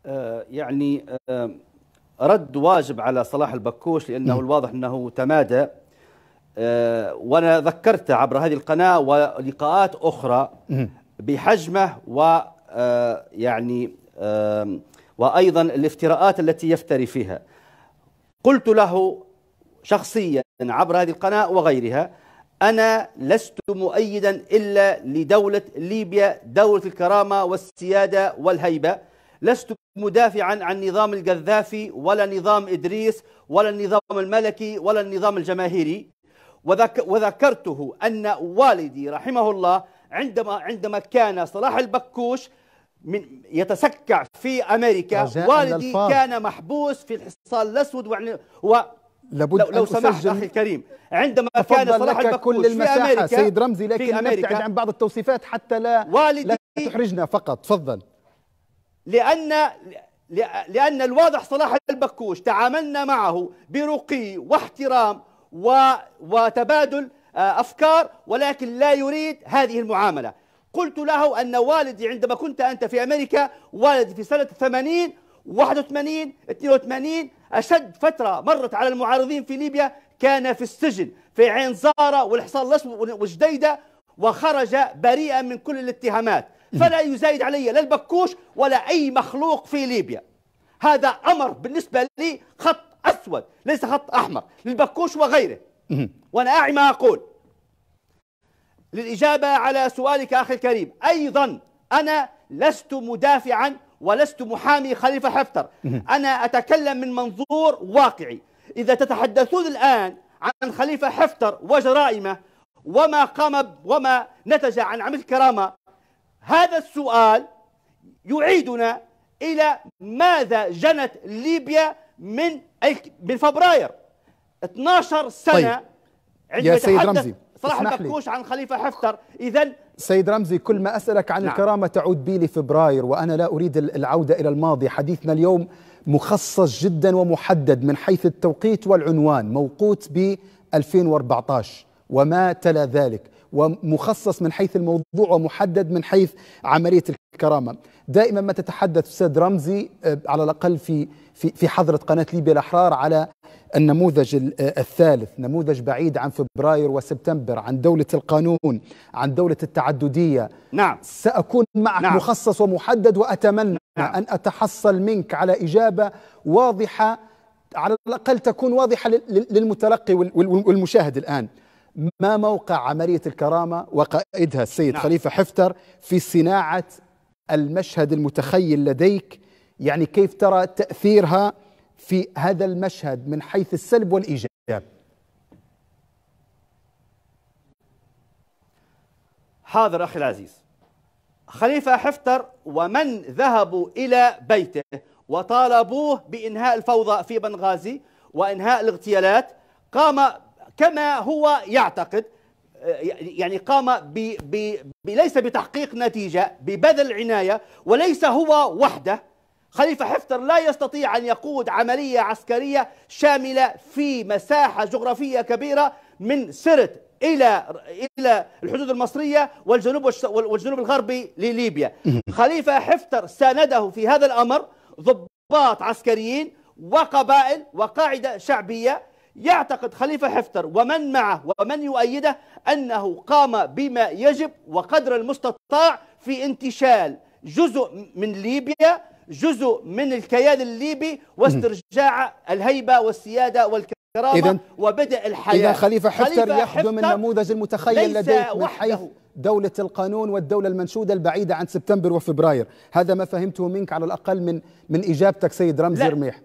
آه، يعني آه، رد واجب على صلاح البكوش لانه نعم. الواضح انه تمادى آه، وانا ذكرت عبر هذه القناه ولقاءات اخرى بحجمه و يعني وايضا الافتراءات التي يفتري فيها قلت له شخصيا عبر هذه القناة وغيرها أنا لست مؤيدا إلا لدولة ليبيا دولة الكرامة والسيادة والهيبة لست مدافعا عن نظام القذافي ولا نظام إدريس ولا النظام الملكي ولا النظام الجماهيري وذك وذكرته أن والدي رحمه الله عندما عندما كان صلاح البكوش من يتسكع في امريكا والدي كان محبوس في الحصان الاسود و لابد لو, لو سمحت اخي الكريم عندما كان صلاح كل المساحه في أمريكا سيد رمزي لكن أمريكا نبتعد عن بعض التوصيفات حتى لا والدي لا تحرجنا فقط تفضل لان لان الواضح صلاح البكوش تعاملنا معه برقي واحترام و وتبادل آه، افكار ولكن لا يريد هذه المعامله قلت له أن والدي عندما كنت أنت في أمريكا والدي في سنة 80 81 82 أشد فترة مرت على المعارضين في ليبيا كان في السجن في عين زارة والحصار الأسود وجديدة وخرج بريئا من كل الاتهامات فلا يزايد علي لا البكوش ولا أي مخلوق في ليبيا هذا أمر بالنسبة لي خط أسود ليس خط أحمر للبكوش وغيره وأنا أعي ما أقول للإجابة على سؤالك أخي الكريم أيضا أنا لست مدافعا ولست محامي خليفة حفتر أنا أتكلم من منظور واقعي إذا تتحدثون الآن عن خليفة حفتر وجرائمه وما قام وما نتج عن عمل الكرامة هذا السؤال يعيدنا إلى ماذا جنت ليبيا من من فبراير 12 سنة طيب. يا سيد رمزي صلاح البكوش عن خليفه حفتر اذا سيد رمزي كل ما اسالك عن نعم. الكرامه تعود بي لفبراير وانا لا اريد العوده الى الماضي حديثنا اليوم مخصص جدا ومحدد من حيث التوقيت والعنوان موقوت ب 2014 وما تلا ذلك ومخصص من حيث الموضوع ومحدد من حيث عمليه الكرامه دائما ما تتحدث استاذ رمزي آه، على الاقل في في في حضره قناه ليبيا الاحرار على النموذج آه، الثالث نموذج بعيد عن فبراير وسبتمبر عن دولة القانون عن دولة التعددية نعم سأكون معك نعم. مخصص ومحدد وأتمنى نعم. أن أتحصل منك على إجابة واضحة على الأقل تكون واضحة للمتلقي والمشاهد الآن ما موقع عملية الكرامة وقائدها السيد نعم. خليفة حفتر في صناعة المشهد المتخيل لديك يعني كيف ترى تأثيرها في هذا المشهد من حيث السلب والايجاب حاضر اخي العزيز خليفه حفتر ومن ذهبوا الى بيته وطالبوه بانهاء الفوضى في بنغازي وانهاء الاغتيالات قام كما هو يعتقد يعني قام بي ب ليس بتحقيق نتيجه ببذل عنايه وليس هو وحده خليفة حفتر لا يستطيع أن يقود عملية عسكرية شاملة في مساحة جغرافية كبيرة من سرت الى الى الحدود المصريه والجنوب والجنوب الغربي لليبيا خليفه حفتر سانده في هذا الامر ضباط عسكريين وقبائل وقاعده شعبيه يعتقد خليفه حفتر ومن معه ومن يؤيده انه قام بما يجب وقدر المستطاع في انتشال جزء من ليبيا جزء من الكيان الليبي واسترجاع الهيبة والسيادة والكرامة إذن وبدء الحياة إذا خليفة حفتر يخدم النموذج المتخيل لديه من حيث دولة القانون والدولة المنشودة البعيدة عن سبتمبر وفبراير هذا ما فهمته منك على الأقل من من إجابتك سيد رمزي رميح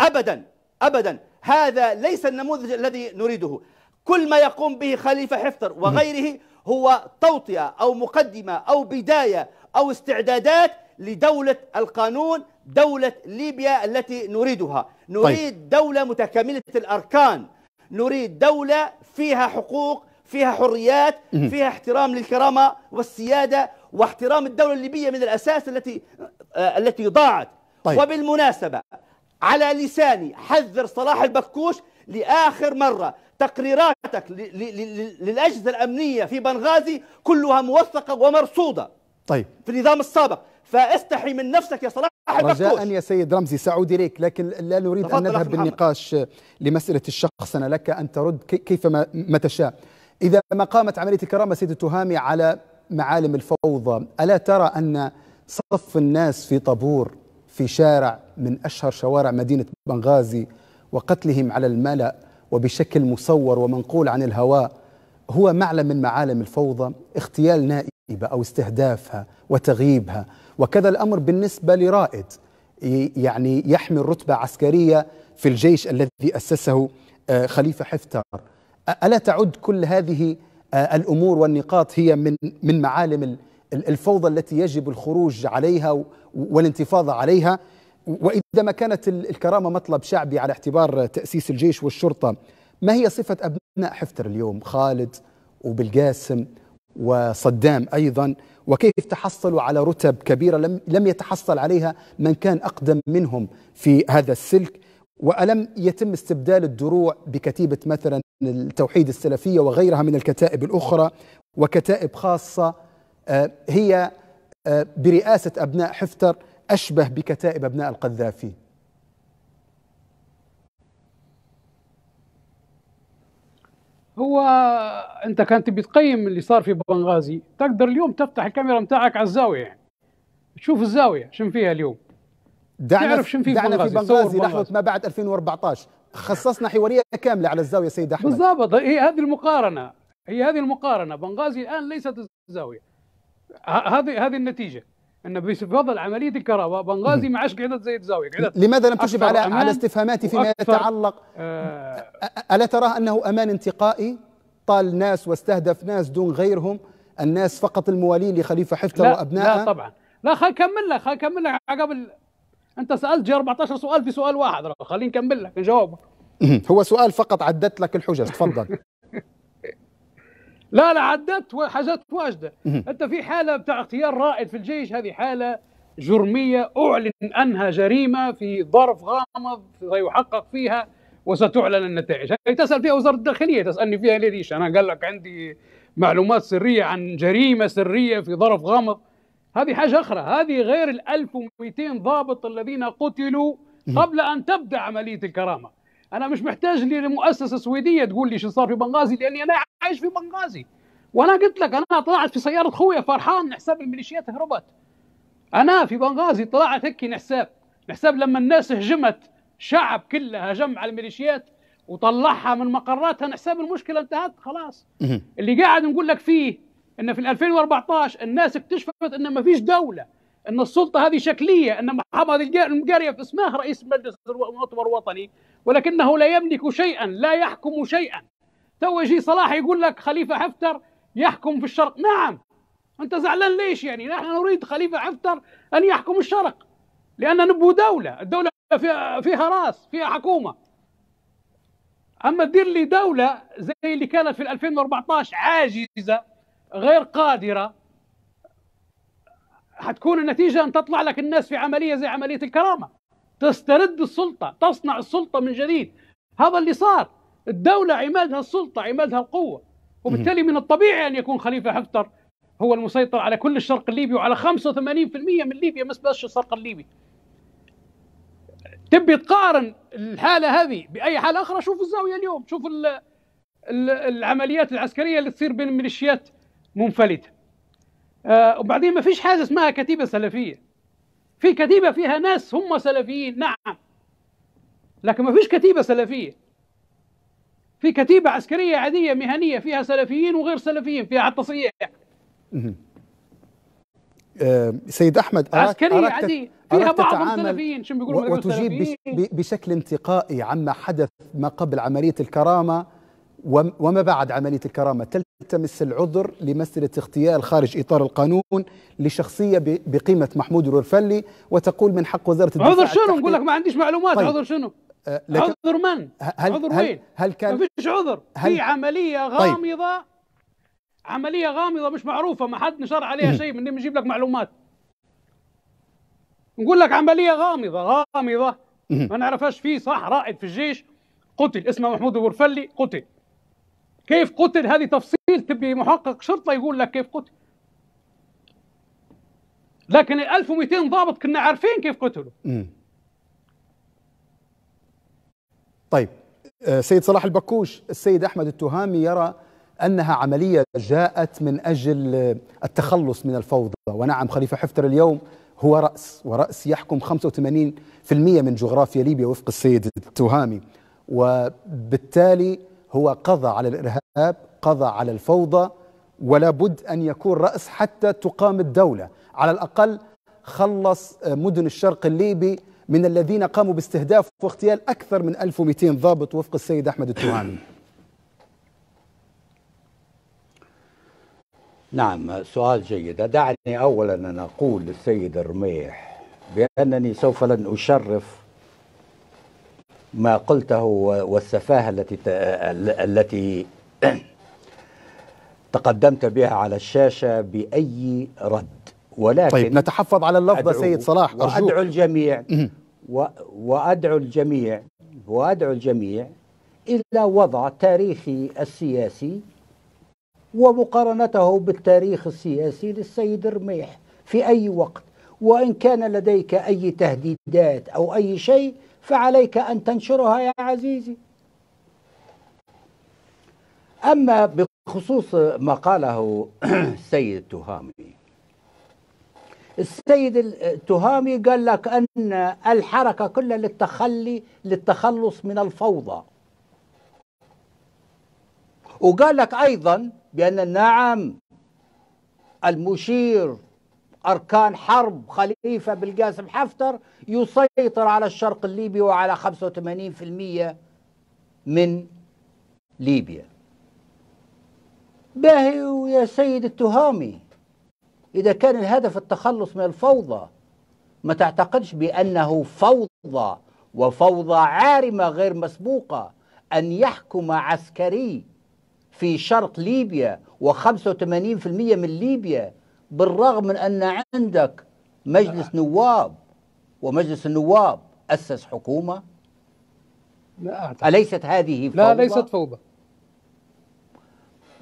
أبدا أبدا هذا ليس النموذج الذي نريده كل ما يقوم به خليفة حفتر وغيره هو توطئة أو مقدمة أو بداية أو استعدادات لدولة القانون دولة ليبيا التي نريدها نريد طيب. دولة متكاملة الأركان نريد دولة فيها حقوق فيها حريات فيها احترام للكرامة والسيادة واحترام الدولة الليبية من الأساس التي آه التي ضاعت طيب. وبالمناسبة على لساني حذر صلاح البكوش لآخر مرة تقريراتك للأجهزة الأمنية في بنغازي كلها موثقة ومرصودة طيب في النظام السابق فاستحي من نفسك يا صلاح رجاء يا سيد رمزي سأعود إليك لكن لا نريد أن نذهب بالنقاش لمسألة الشخصنة لك أن ترد كيف ما تشاء إذا ما قامت عملية الكرامة سيد التهامي على معالم الفوضى ألا ترى أن صف الناس في طابور في شارع من أشهر شوارع مدينة بنغازي وقتلهم على الملأ وبشكل مصور ومنقول عن الهواء هو معلم من معالم الفوضى اغتيال نائبة أو استهدافها وتغييبها وكذا الأمر بالنسبة لرائد يعني يحمل رتبة عسكرية في الجيش الذي أسسه آه، خليفة حفتر ألا تعد كل هذه آه، الأمور والنقاط هي من من معالم الفوضى التي يجب الخروج عليها والانتفاضة عليها وإذا ما كانت الكرامة مطلب شعبي على اعتبار تأسيس الجيش والشرطة ما هي صفة أبناء حفتر اليوم خالد وبالقاسم وصدام أيضا وكيف تحصلوا على رتب كبيرة لم, لم يتحصل عليها من كان أقدم منهم في هذا السلك وألم يتم استبدال الدروع بكتيبة مثلا التوحيد السلفية وغيرها من الكتائب الأخرى وكتائب خاصة آه، هي آه، برئاسة أبناء حفتر أشبه بكتائب أبناء القذافي هو انت كنت بتقيم اللي صار في بنغازي تقدر اليوم تفتح الكاميرا متاعك على الزاويه يعني تشوف الزاويه شنو فيها اليوم دعنا تعرف شنو في دعنا بنغازي. في بنغازي لحظه ما بعد 2014 خصصنا حواريه كامله على الزاويه سيد احمد بالضبط هي هذه المقارنه هي هذه المقارنه بنغازي الان ليست الزاويه هذه هذه النتيجه ان بفضل عمليه الكهرباء بنغازي ما عادش قعدت زي الزاويه قعدت لماذا لم تجب على على استفهاماتي فيما يتعلق آه الا تراه انه امان انتقائي طال ناس واستهدف ناس دون غيرهم الناس فقط الموالين لخليفه حفتر وابنائه لا طبعا لا خل كمل لك خل كمل لك قبل انت سالت جي 14 سؤال في سؤال واحد خليني نكمل لك نجاوبك هو سؤال فقط عدت لك الحجج تفضل لا لا عدت حاجات واجده انت في حاله بتاع اغتيال رائد في الجيش هذه حاله جرميه اعلن أنها جريمه في ظرف غامض سيحقق فيها وستعلن النتائج هي تسال فيها وزاره الداخليه تسالني فيها ليش انا قال لك عندي معلومات سريه عن جريمه سريه في ظرف غامض هذه حاجه اخرى هذه غير ال 1200 ضابط الذين قتلوا قبل ان تبدا عمليه الكرامه انا مش محتاج لمؤسسه سويديه تقول لي شو صار في بنغازي لاني انا عايش في بنغازي وانا قلت لك انا طلعت في سياره خويا فرحان حساب الميليشيات هربت انا في بنغازي طلعت هيك نحساب نحساب لما الناس هجمت شعب كله هجم على الميليشيات وطلعها من مقراتها نحساب المشكله انتهت خلاص اللي قاعد نقول لك فيه ان في 2014 الناس اكتشفت ان ما فيش دوله ان السلطه هذه شكليه ان محمد في اسمه رئيس مجلس المؤتمر الوطني ولكنه لا يملك شيئا لا يحكم شيئا تو يجي صلاح يقول لك خليفه حفتر يحكم في الشرق نعم انت زعلان ليش يعني نحن نريد خليفه حفتر ان يحكم الشرق لان نبو دوله الدوله فيها, فيها راس فيها حكومه اما تدير لي دوله زي اللي كانت في 2014 عاجزه غير قادره حتكون النتيجه ان تطلع لك الناس في عمليه زي عمليه الكرامه تسترد السلطه تصنع السلطه من جديد هذا اللي صار الدوله عمادها السلطه عمادها القوه وبالتالي من الطبيعي ان يكون خليفه حفتر هو المسيطر على كل الشرق الليبي وعلى 85% من ليبيا مش بس الشرق الليبي تبي تقارن الحاله هذه باي حاله اخرى شوف الزاويه اليوم شوف العمليات العسكريه اللي تصير بين ميليشيات منفلته آه وبعدين ما فيش حاجه اسمها كتيبه سلفيه في كتيبه فيها ناس هم سلفيين نعم لكن ما فيش كتيبه سلفيه في كتيبه عسكريه عاديه مهنيه فيها سلفيين وغير سلفيين فيها حتى صيح آه، سيد احمد عسكريه أراك عاديه فيها بعض السلفيين شو بيقولوا وتجيب بشكل انتقائي عما حدث ما قبل عمليه الكرامه وما بعد عملية الكرامة تلتمس العذر لمسألة اغتيال خارج إطار القانون لشخصية بقيمة محمود الورفلي وتقول من حق وزارة الدفاع عذر شنو نقول لك ما عنديش معلومات طيب. عذر شنو آه، عذر من هل عذر هل وين هل كان ما فيش عذر هل في عملية طيب. غامضة طيب. عملية غامضة مش معروفة ما حد نشر عليها شيء من نجيب لك معلومات نقول لك عملية غامضة غامضة ما نعرفهاش في صح رائد في الجيش قتل اسمه محمود الورفلي قتل كيف قتل هذه تفصيل تبي محقق شرطه يقول لك كيف قتل لكن ال 1200 ضابط كنا عارفين كيف قتلوا طيب آه، سيد صلاح البكوش السيد احمد التهامي يرى انها عمليه جاءت من اجل آه، التخلص من الفوضى ونعم خليفه حفتر اليوم هو راس وراس يحكم 85% من جغرافيا ليبيا وفق السيد التهامي وبالتالي هو قضى على الإرهاب قضى على الفوضى ولا بد أن يكون رأس حتى تقام الدولة على الأقل خلص مدن الشرق الليبي من الذين قاموا باستهداف واغتيال أكثر من 1200 ضابط وفق السيد أحمد التوهامي نعم سؤال جيد دعني أولا أن أقول للسيد الرميح بأنني سوف لن أشرف ما قلته والسفاهة التي التي (clears throat) تقدمت بها على الشاشة بأي رد ولكن طيب نتحفظ على اللفظ سيد صلاح وأدعو الجميع وأدعو الجميع وأدعو الجميع إلى وضع تاريخي السياسي ومقارنته بالتاريخ السياسي للسيد رميح في أي وقت وإن كان لديك أي تهديدات أو أي شيء فعليك أن تنشرها يا عزيزي أما بخصوص ما قاله (clears throat) السيد التهامي السيد التهامي قال لك أن الحركة كلها للتخلي للتخلص من الفوضى وقال لك أيضا بأن نعم المشير أركان حرب خليفة بالقاسم حفتر يسيطر على الشرق الليبي وعلى 85% من ليبيا باهي يا سيد التهامي إذا كان الهدف التخلص من الفوضى ما تعتقدش بأنه فوضى وفوضى عارمة غير مسبوقة أن يحكم عسكري في شرق ليبيا و85% من ليبيا بالرغم من أن عندك مجلس نواب ومجلس النواب أسس حكومة لا أعتقد. أليست هذه فوضى؟ لا ليست فوضى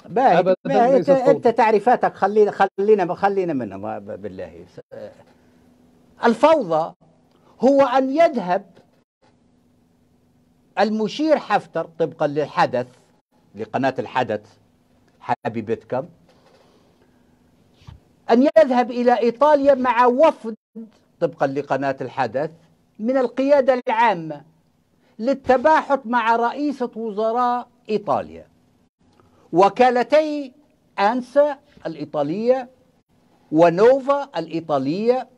باهي انت, انت تعريفاتك خلينا خلينا خلينا منها آه، بالله الفوضى هو ان يذهب المشير حفتر طبقا للحدث لقناه الحدث حبيبتكم أن يذهب إلى إيطاليا مع وفد طبقا لقناة الحدث من القيادة العامة للتباحث مع رئيسة وزراء إيطاليا وكالتي أنسا الإيطالية ونوفا الإيطالية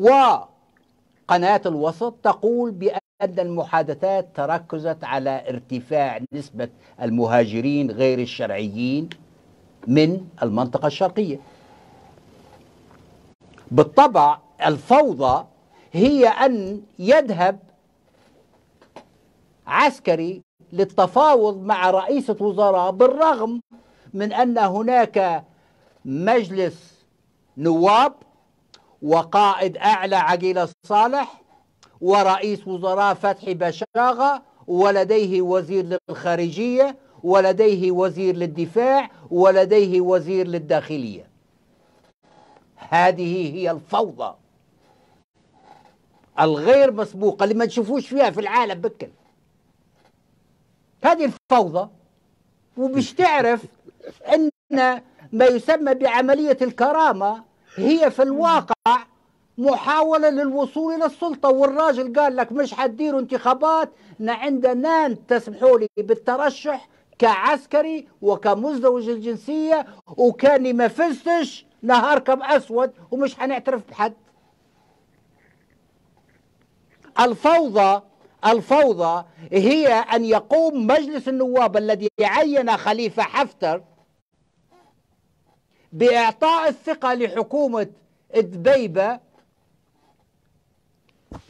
وقناة الوسط تقول بأن المحادثات تركزت على ارتفاع نسبة المهاجرين غير الشرعيين من المنطقة الشرقية بالطبع الفوضى هي أن يذهب عسكري للتفاوض مع رئيسة وزراء بالرغم من أن هناك مجلس نواب وقائد أعلى عقيلة صالح ورئيس وزراء فتحي بشاغة ولديه وزير للخارجية ولديه وزير للدفاع ولديه وزير للداخلية هذه هي الفوضى الغير مسبوقة اللي ما تشوفوش فيها في العالم بكل هذه الفوضى وباش تعرف أن ما يسمى بعملية الكرامة هي في الواقع محاولة للوصول إلى السلطة والراجل قال لك مش حديروا انتخابات عندنا تسمحوا لي بالترشح كعسكري وكمزدوج الجنسية وكاني ما فزتش لا هركب أسود ومش حنعترف بحد الفوضى الفوضى هي أن يقوم مجلس النواب الذي عين خليفة حفتر بإعطاء الثقة لحكومة دبيبة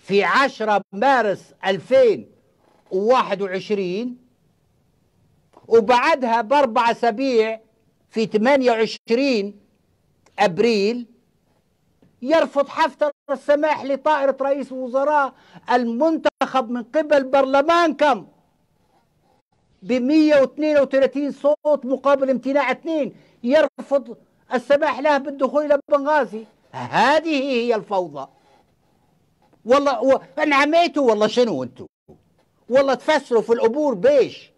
في 10 مارس 2021 وبعدها بأربع أسابيع في 28 أبريل يرفض حفتر السماح لطائرة رئيس الوزراء المنتخب من قبل برلمانكم ب 132 صوت مقابل امتناع اثنين يرفض السماح له بالدخول إلى بنغازي هذه هي الفوضى والله و... انعميتوا والله شنو انتوا والله تفسروا في الأمور بيش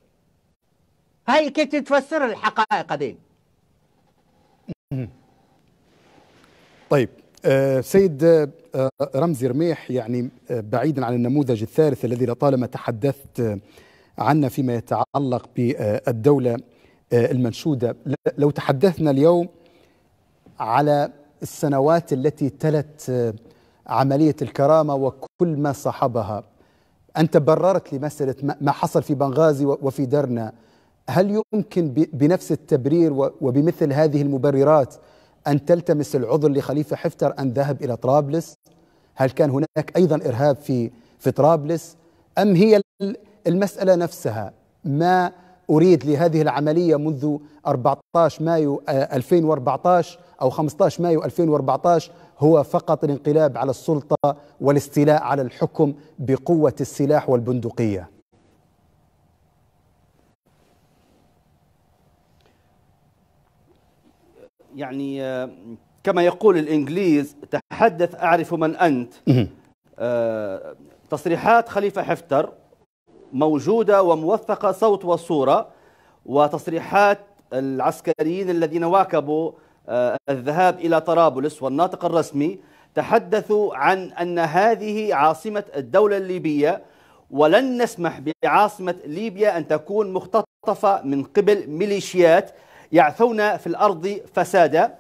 هاي كيف تفسر الحقائق هذين طيب آه، سيد آه، آه، رمزي رميح يعني بعيدا عن النموذج الثالث الذي لطالما تحدثت عنه فيما يتعلق بالدولة المنشودة لو تحدثنا اليوم على السنوات التي تلت عملية الكرامة وكل ما صاحبها أنت بررت لمسألة ما حصل في بنغازي وفي درنا هل يمكن بنفس التبرير وبمثل هذه المبررات أن تلتمس العذر لخليفة حفتر أن ذهب إلى طرابلس هل كان هناك أيضا إرهاب في في طرابلس أم هي المسألة نفسها ما أريد لهذه العملية منذ 14 مايو 2014 آه، أو 15 مايو 2014 هو فقط الانقلاب على السلطة والاستيلاء على الحكم بقوة السلاح والبندقية يعني آه، كما يقول الإنجليز تحدث أعرف من أنت آه، تصريحات خليفة حفتر موجودة وموثقة صوت وصورة وتصريحات العسكريين الذين واكبوا آه، الذهاب إلى طرابلس والناطق الرسمي تحدثوا عن أن هذه عاصمة الدولة الليبية ولن نسمح بعاصمة ليبيا أن تكون مختطفة من قبل ميليشيات يعثون في الأرض فسادا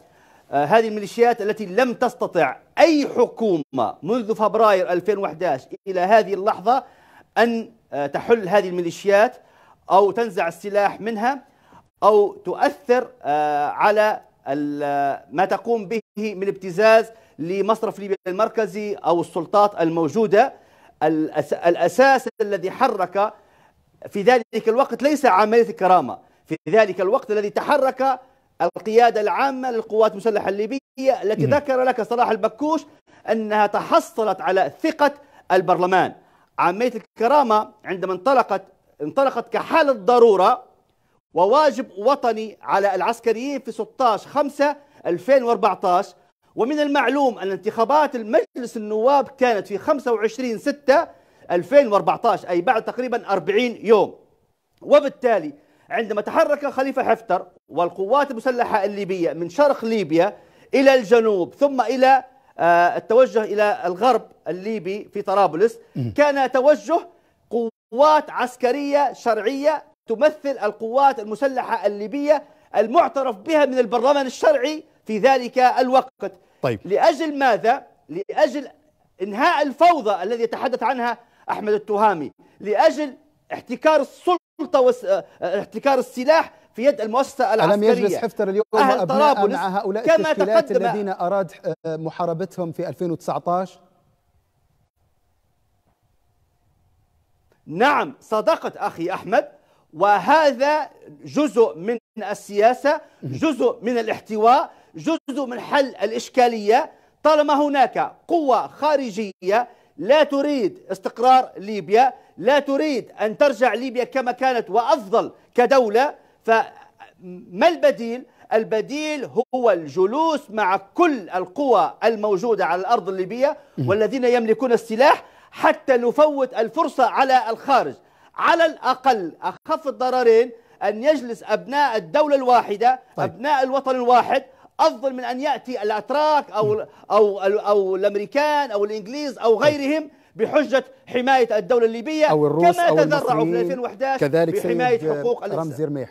آه، هذه الميليشيات التي لم تستطع أي حكومة منذ فبراير 2011 إلى هذه اللحظة أن آه، تحل هذه الميليشيات أو تنزع السلاح منها أو تؤثر آه، على ما تقوم به من ابتزاز لمصرف ليبيا المركزي أو السلطات الموجودة الأساس الذي حرك في ذلك الوقت ليس عملية الكرامة في ذلك الوقت الذي تحرك القيادة العامة للقوات المسلحة الليبية التي ذكر لك صلاح البكوش أنها تحصلت على ثقة البرلمان عامية الكرامة عندما انطلقت انطلقت كحالة ضرورة وواجب وطني على العسكريين في 16 5 2014 ومن المعلوم أن انتخابات المجلس النواب كانت في 25 6 2014 أي بعد تقريبا 40 يوم وبالتالي عندما تحرك خليفة حفتر والقوات المسلحة الليبية من شرق ليبيا إلى الجنوب ثم إلى آه، التوجه إلى الغرب الليبي في طرابلس كان توجه قوات عسكرية شرعية تمثل القوات المسلحة الليبية المعترف بها من البرلمان الشرعي في ذلك الوقت طيب. لأجل ماذا؟ لأجل إنهاء الفوضى الذي يتحدث عنها أحمد التهامي لأجل احتكار السلطة السلطه واحتكار آه، آه، السلاح في يد المؤسسه العسكريه ألم يجلس حفتر اليوم أهل مع هؤلاء كما تقدم الذين أراد آه، محاربتهم في 2019 نعم صدقت أخي أحمد وهذا جزء من السياسة جزء من الاحتواء جزء من حل الإشكالية طالما هناك قوة خارجية لا تريد استقرار ليبيا لا تريد أن ترجع ليبيا كما كانت وأفضل كدولة فما البديل؟ البديل هو الجلوس مع كل القوى الموجودة على الأرض الليبية والذين يملكون السلاح حتى نفوت الفرصة على الخارج على الأقل أخف الضررين أن يجلس أبناء الدولة الواحدة طيب. أبناء الوطن الواحد افضل من ان ياتي الاتراك او او او الامريكان او الانجليز او غيرهم بحجه حمايه الدوله الليبيه أو الروس كما أو تذرعوا في 2011 كذلك بحمايه حقوق الانسان رمزي رميح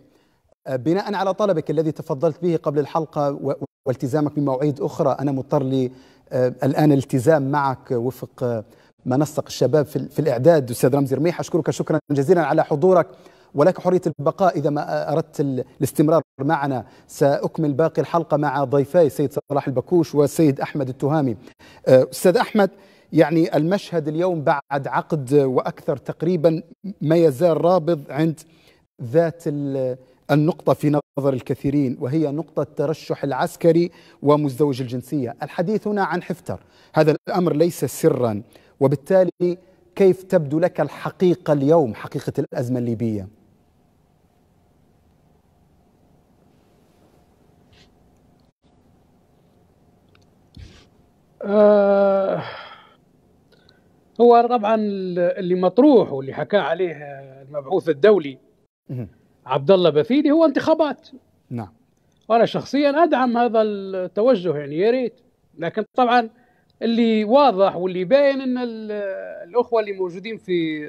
أه، بناء على طلبك الذي تفضلت به قبل الحلقه والتزامك بمواعيد اخرى انا مضطر لي أه، الان الالتزام معك وفق أه، منسق الشباب في الاعداد استاذ رمزي رميح اشكرك شكرا جزيلا على حضورك ولك حرية البقاء إذا ما أردت الاستمرار معنا سأكمل باقي الحلقة مع ضيفي سيد صلاح البكوش والسيد أحمد التهامي آه، أستاذ أحمد يعني المشهد اليوم بعد عقد وأكثر تقريبا ما يزال رابض عند ذات النقطة في نظر الكثيرين وهي نقطة ترشح العسكري ومزدوج الجنسية الحديث هنا عن حفتر هذا الأمر ليس سرا وبالتالي كيف تبدو لك الحقيقة اليوم حقيقة الأزمة الليبية؟ آه هو طبعا اللي مطروح واللي حكى عليه المبعوث الدولي عبد الله بثيدي هو انتخابات نعم وانا شخصيا ادعم هذا التوجه يعني يا ريت لكن طبعا اللي واضح واللي باين ان الاخوه اللي موجودين في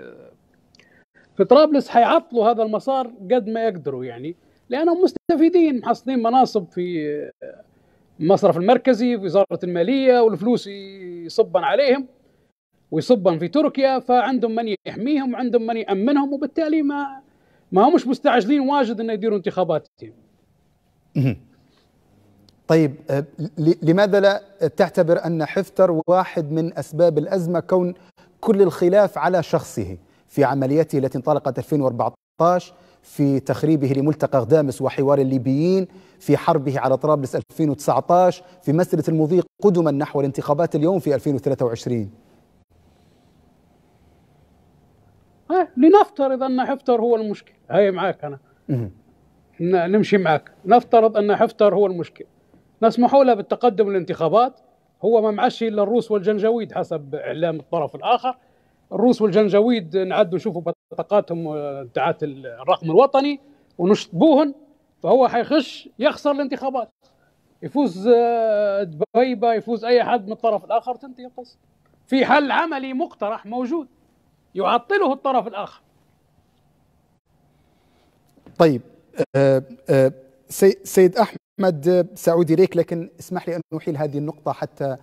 في طرابلس حيعطلوا هذا المسار قد ما يقدروا يعني لانهم مستفيدين محصلين مناصب في المصرف المركزي وزاره الماليه والفلوس يصبن عليهم ويصبن في تركيا فعندهم من يحميهم وعندهم من يامنهم وبالتالي ما ما همش مستعجلين واجد انه يديروا انتخاباتهم. طيب آه، لماذا لا تعتبر ان حفتر واحد من اسباب الازمه كون كل الخلاف على شخصه في عمليته التي انطلقت 2014 في تخريبه لملتقى غدامس وحوار الليبيين في حربه على طرابلس 2019 في مسيرة المضي قدما نحو الانتخابات اليوم في 2023 لنفترض أن حفتر هو المشكل هاي معاك أنا نمشي معاك نفترض أن حفتر هو المشكل نسمحوا له بالتقدم للانتخابات هو ما معش إلا الروس والجنجويد حسب إعلام الطرف الآخر الروس والجنجاويد نعدوا نشوفوا بطاقاتهم تاعت الرقم الوطني ونشطبوهن فهو حيخش يخسر الانتخابات يفوز آه، دبيبه يفوز اي حد من الطرف الاخر تنتهي القصه في حل عملي مقترح موجود يعطله الطرف الاخر طيب آه، آه، سيد احمد ساعود اليك لكن اسمح لي ان احيل هذه النقطه حتى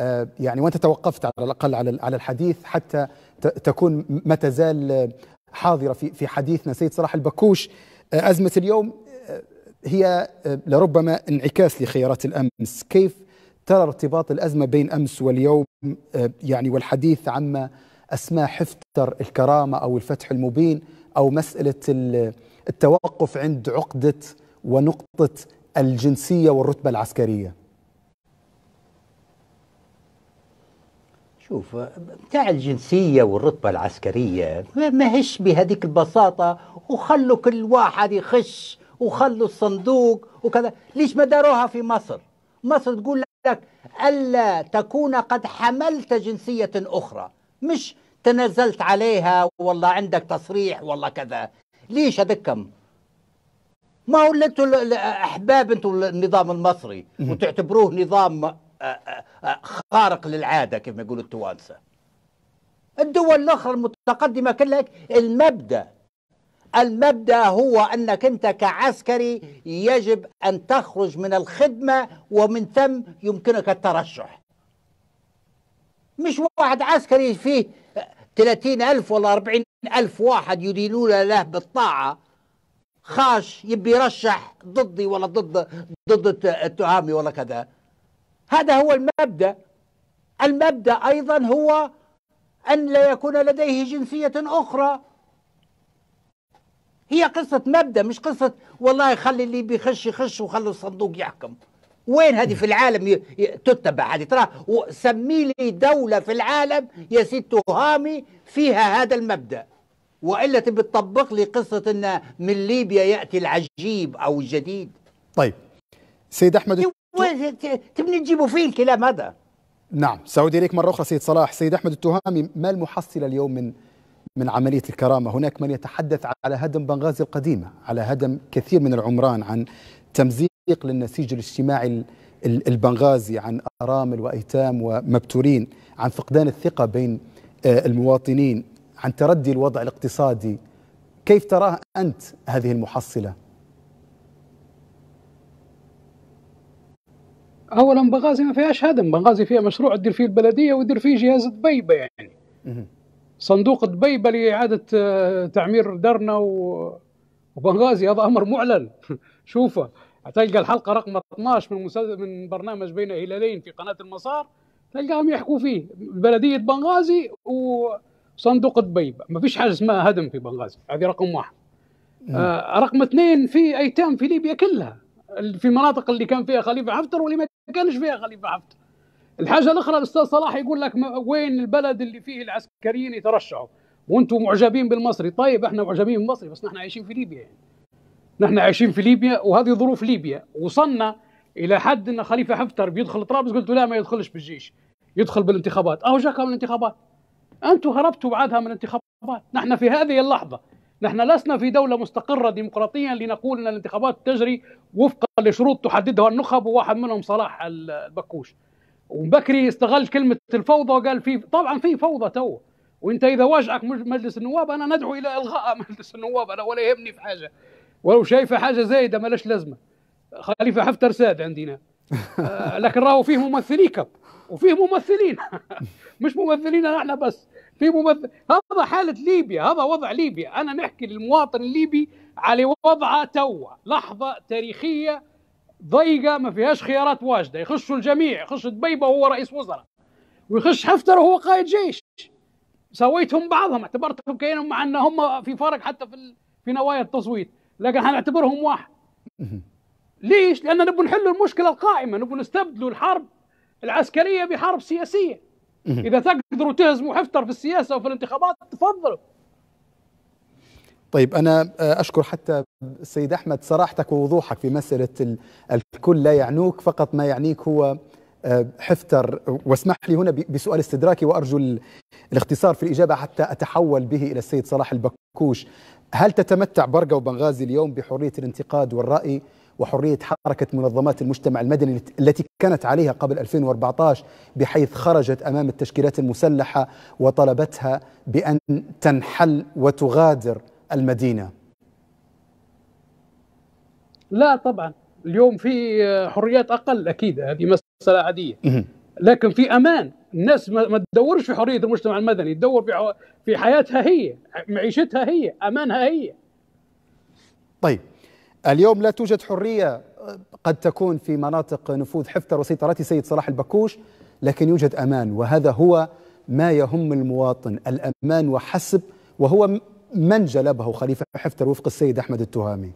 آه، يعني وانت توقفت على الاقل على على الحديث حتى تكون ما تزال آه، حاضره في في حديثنا سيد صلاح البكوش آه، ازمه اليوم هي لربما انعكاس لخيارات الامس كيف ترى ارتباط الازمه بين امس واليوم يعني والحديث عما اسماه حفتر الكرامه او الفتح المبين او مساله التوقف عند عقده ونقطه الجنسيه والرتبه العسكريه شوف بتاع الجنسية والرتبة العسكرية ما هش بهذيك البساطة وخلوا كل واحد يخش وخلوا الصندوق وكذا ليش ما داروها في مصر مصر تقول لك ألا تكون قد حملت جنسية أخرى مش تنازلت عليها والله عندك تصريح والله كذا ليش أذكم ما هو انتم احباب انتم النظام المصري وتعتبروه نظام خارق للعاده كما يقولوا التوانسه الدول الاخرى المتقدمه كلها المبدا المبدا هو انك انت كعسكري يجب ان تخرج من الخدمه ومن ثم يمكنك الترشح مش واحد عسكري فيه 30 ألف ولا 40 ألف واحد يدينون له بالطاعة خاش يبي يرشح ضدي ولا ضد ضد التهامي ولا كذا هذا هو المبدأ المبدأ أيضا هو أن لا يكون لديه جنسية أخرى هي قصة مبدأ مش قصة والله خلي اللي بيخش يخش وخلي الصندوق يحكم وين هذه في العالم تتبع هذه ترى سمي لي دولة في العالم يا سيد تهامي فيها هذا المبدأ وإلا تبي تطبق لي قصة أن من ليبيا يأتي العجيب أو الجديد طيب سيد أحمد تبني تجيبوا فيه الكلام هذا نعم سعود إليك مرة أخرى سيد صلاح سيد أحمد التهامي ما المحصلة اليوم من من عملية الكرامة هناك من يتحدث على هدم بنغازي القديمة على هدم كثير من العمران عن تمزيق للنسيج الاجتماعي البنغازي عن أرامل وأيتام ومبتورين عن فقدان الثقة بين آه، المواطنين عن تردي الوضع الاقتصادي كيف تراه أنت هذه المحصلة اولا بنغازي ما فيهاش هدم بنغازي فيها مشروع تدير فيه البلديه ويدير فيه جهاز دبيبه يعني صندوق دبيبه لاعاده آه، تعمير دارنا وبنغازي هذا امر معلن (laughs) شوفه تلقى الحلقه رقم 12 من من برنامج بين هلالين في قناه المسار تلقاهم يحكوا فيه بلديه بنغازي وصندوق دبيبه ما فيش حاجه اسمها هدم في بنغازي هذه رقم واحد آه رقم اثنين في ايتام في ليبيا كلها في المناطق اللي كان فيها خليفه حفتر واللي ما كانش فيها خليفه حفتر الحاجه الاخرى الاستاذ صلاح يقول لك وين البلد اللي فيه العسكريين يترشحوا وانتم معجبين بالمصري طيب احنا معجبين بالمصري بس نحن عايشين في ليبيا يعني. نحن عايشين في ليبيا وهذه ظروف ليبيا وصلنا الى حد ان خليفه حفتر بيدخل طرابلس قلت له لا ما يدخلش بالجيش يدخل بالانتخابات اهو جاكم الانتخابات انتم هربتوا بعدها من الانتخابات نحن في هذه اللحظه نحن لسنا في دولة مستقرة ديمقراطيا لنقول أن الانتخابات تجري وفقا لشروط تحددها النخب وواحد منهم صلاح البكوش وبكري استغل كلمة الفوضى وقال في طبعا في فوضى تو وانت اذا واجعك مجلس النواب انا ندعو الى الغاء (laughs) مجلس النواب انا ولا يهمني في حاجه ولو شايفه حاجه زايده ما لازمه خليفه حفتر ساد عندنا (laughs) آه، لكن راهو فيه ممثلين كب وفيه ممثلين (laughs) مش ممثلين احنا بس في ممثل هذا حاله ليبيا هذا وضع ليبيا انا نحكي للمواطن الليبي على وضعه توا لحظه تاريخيه ضيقه ما فيهاش خيارات واجده يخشوا الجميع يخش دبيبه وهو رئيس وزراء ويخش حفتر وهو قائد جيش سويتهم بعضهم اعتبرتهم كانهم مع ان هم في فرق حتى في في نوايا التصويت لكن حنعتبرهم واحد ليش؟ لان نبغى نحل المشكله القائمه نبغى نستبدلوا الحرب العسكريه بحرب سياسيه اذا تقدروا تهزموا حفتر في السياسه وفي الانتخابات تفضلوا طيب انا آه، اشكر حتى السيد احمد صراحتك ووضوحك في مساله الكل لا يعنوك فقط ما يعنيك هو آه، حفتر واسمح لي هنا بسؤال استدراكي وارجو الاختصار في الاجابه حتى اتحول به الى السيد صلاح البكوش هل تتمتع برقه وبنغازي اليوم بحريه الانتقاد والراي وحرية حركة منظمات المجتمع المدني التي كانت عليها قبل 2014 بحيث خرجت أمام التشكيلات المسلحة وطلبتها بأن تنحل وتغادر المدينة لا طبعا اليوم في حريات أقل أكيد هذه مسألة عادية لكن في أمان الناس ما تدورش في حرية المجتمع المدني تدور في حياتها هي معيشتها هي أمانها هي طيب اليوم لا توجد حرية قد تكون في مناطق نفوذ حفتر وسيطرة سيد صلاح البكوش لكن يوجد أمان وهذا هو ما يهم المواطن الأمان وحسب وهو من جلبه خليفة حفتر وفق السيد أحمد التهامي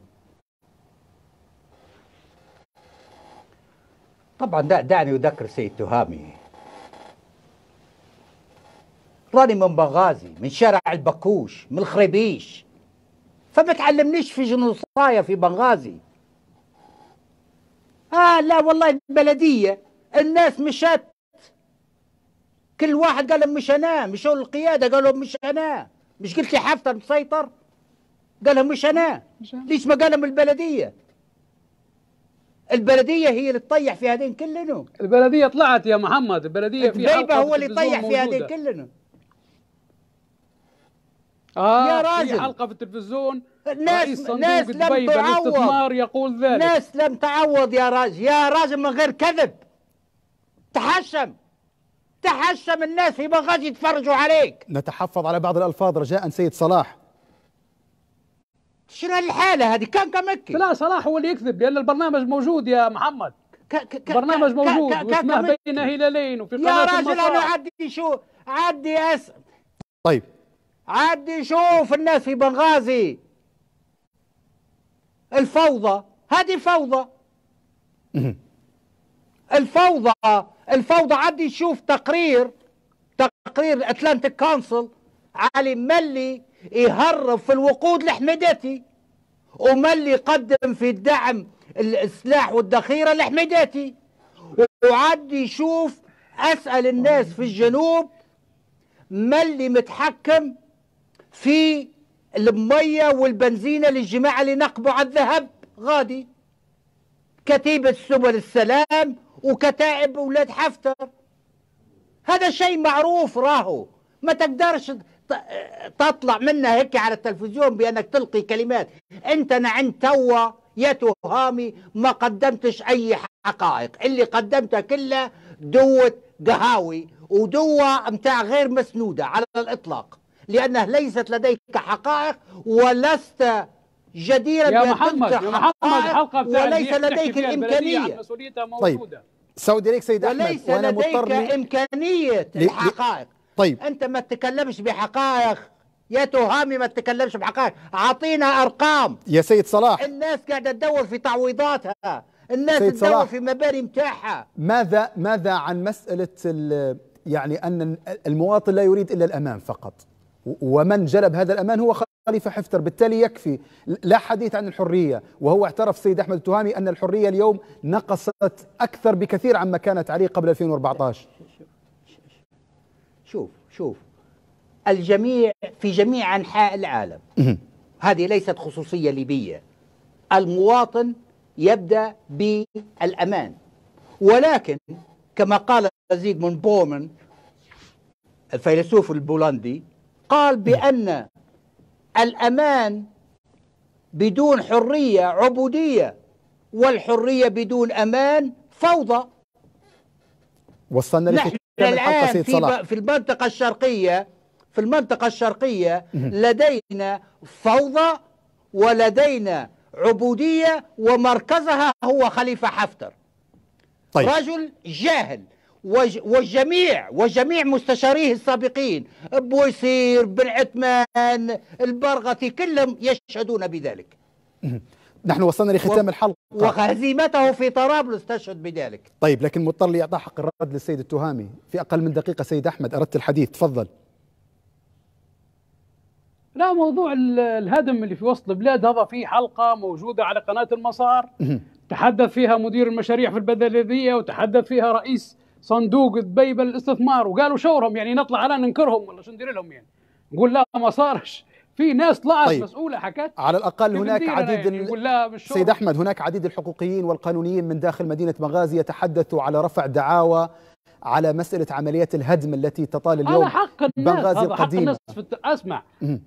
طبعا دعني أذكر السيد تهامي راني من بغازي من شارع البكوش من الخريبيش فما تعلمنيش في جنوصايا في بنغازي آه لا والله البلدية الناس مشات كل واحد قال لهم مش أنا مشوا القيادة قالوا مش أنا مش قلت لي حفتر مسيطر قال لهم مش أنا ليش ما قال لهم البلدية البلديه هي اللي تطيح في هذين كلنا البلديه طلعت يا محمد البلديه في هو اللي طيح في هذين كلنا آه يا راجل في حلقه في التلفزيون ناس ناس لم تعوض يقول ذلك ناس لم تعوض يا راجل يا راجل من غير كذب تحشم تحشم الناس في بغاز يتفرجوا عليك نتحفظ على بعض الألفاظ رجاء سيد صلاح شنو الحالة هذه كان كمكي لا صلاح هو اللي يكذب لأن البرنامج موجود يا محمد ك ك ك برنامج موجود واسمه بين هلالين وفي قناة يا راجل أنا عدي شو عدي أس طيب عاد يشوف الناس في بنغازي الفوضى هذه فوضى (laughs) الفوضى الفوضى عاد يشوف تقرير تقرير اتلانتيك كونسل علي ملي يهرب في الوقود لحميدتي وملي يقدم في الدعم السلاح والذخيره لحميدتي وعاد يشوف اسال الناس في الجنوب ملي متحكم في المية والبنزينة للجماعة اللي نقبوا على الذهب غادي كتيبة سبل السلام وكتائب أولاد حفتر هذا شيء معروف راهو ما تقدرش تطلع منها هيك على التلفزيون بأنك تلقي كلمات أنت نعن توا يا تهامي ما قدمتش أي حقائق اللي قدمتها كلها دوة قهاوي ودوة متاع غير مسنودة على الإطلاق لأنه ليست لديك حقائق ولست جديرا يا محمد يا محمد حلقة وليس لديك الإمكانية طيب سعودي ليك سيد أحمد وليس وأنا لديك مضطر إمكانية الحقائق طيب أنت ما تتكلمش بحقائق يا تهامي ما تتكلمش بحقائق أعطينا أرقام يا سيد صلاح الناس قاعدة تدور في تعويضاتها الناس تدور في مباني متاعها ماذا ماذا عن مسألة يعني أن المواطن لا يريد إلا الامام فقط ومن جلب هذا الأمان هو خليفة حفتر بالتالي يكفي لا حديث عن الحرية وهو اعترف سيد أحمد التهامي أن الحرية اليوم نقصت أكثر بكثير عما كانت عليه قبل 2014 شوف شوف الجميع في جميع أنحاء العالم هذه ليست خصوصية ليبية المواطن يبدأ بالأمان ولكن كما قال زيغموند بومن الفيلسوف البولندي قال بأن الأمان بدون حرية عبودية والحرية بدون أمان فوضى وصلنا نحن الآن في, صلاح. في المنطقة الشرقية في المنطقة الشرقية لدينا فوضى ولدينا عبودية ومركزها هو خليفة حفتر طيب. رجل جاهل والجميع وجميع مستشاريه السابقين بويصير بن عثمان البرغثي كلهم يشهدون بذلك (clears throat) نحن وصلنا لختام الحلقة وهزيمته في طرابلس تشهد بذلك طيب لكن مضطر لي حق الرد للسيد التهامي في أقل من دقيقة سيد أحمد أردت الحديث تفضل لا موضوع الهدم اللي في وسط البلاد هذا في حلقة موجودة على قناة المسار تحدث فيها مدير المشاريع في البلدية وتحدث فيها رئيس صندوق دبي بالاستثمار وقالوا شورهم يعني نطلع على ننكرهم ولا شو ندير لهم يعني نقول لا ما صارش في ناس طلعت طيب. مسؤوله حكت على الاقل هناك عديد يعني سيد احمد هناك عديد الحقوقيين والقانونيين من داخل مدينه بنغازي يتحدثوا على رفع دعاوى على مسألة عمليات الهدم التي تطال اليوم هذا حق الناس بنغازي القديم حق الناس في الت... أسمع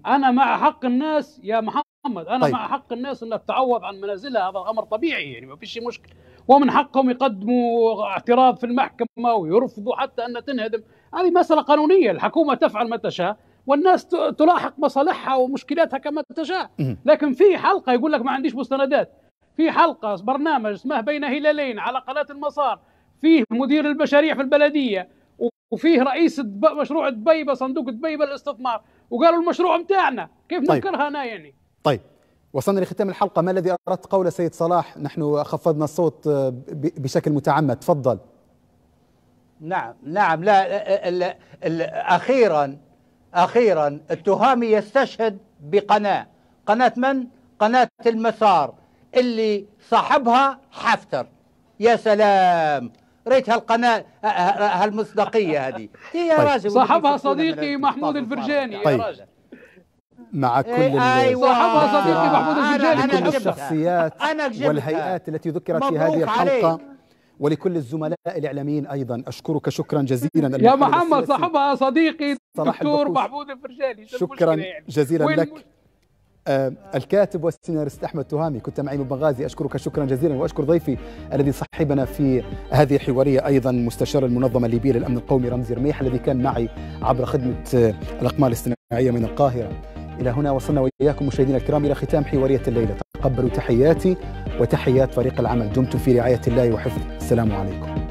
أنا مع حق الناس يا محمد أنا طيب. مع حق الناس أنها تتعوض عن منازلها هذا أمر طبيعي يعني ما فيش مشكلة ومن حقهم يقدموا اعتراض في المحكمة ويرفضوا حتى أن تنهدم هذه مسألة قانونية الحكومة تفعل ما تشاء والناس تلاحق مصالحها ومشكلاتها كما تشاء لكن في حلقة يقول لك ما عنديش مستندات في حلقة برنامج اسمه بين هلالين على قناة المسار فيه مدير المشاريع في البلدية وفيه رئيس مشروع دبيبة صندوق دبيبة للاستثمار وقالوا المشروع متاعنا كيف طيب. أنا يعني طيب وصلنا لختام الحلقة ما الذي أردت قوله سيد صلاح نحن خفضنا الصوت آه، بشكل متعمد تفضل نعم نعم لا, الـ الـ أخيرا أخيرا التهامي يستشهد بقناة قناة من؟ قناة المسار اللي صاحبها حفتر يا سلام ريت هالقناة آه، آه، هالمصداقية هذه هي طيب. راجل صاحبها صديقي محمود الفرجاني طيب. يا راجل مع إيه، كل أيوة صاحبها صديقي محمود الزجالي كل الشخصيات أنا والهيئات التي ذكرت في هذه الحلقة عليك. ولكل الزملاء الاعلاميين ايضا اشكرك شكرا جزيلا يا محمد صاحبها صديقي دكتور محمود الفرجالي شكرا يعني؟ جزيلا لك آه، الكاتب والسيناريست احمد تهامي كنت معي من بنغازي اشكرك شكرا جزيلا واشكر ضيفي الذي صحبنا في هذه الحواريه ايضا مستشار المنظمه الليبيه للامن القومي رمزي رميح الذي كان معي عبر خدمه آه، الاقمار الاصطناعيه من القاهره إلى هنا وصلنا وإياكم مشاهدينا الكرام إلى ختام حوارية الليلة تقبلوا تحياتي وتحيات فريق العمل دمتم في رعاية الله وحفظه السلام عليكم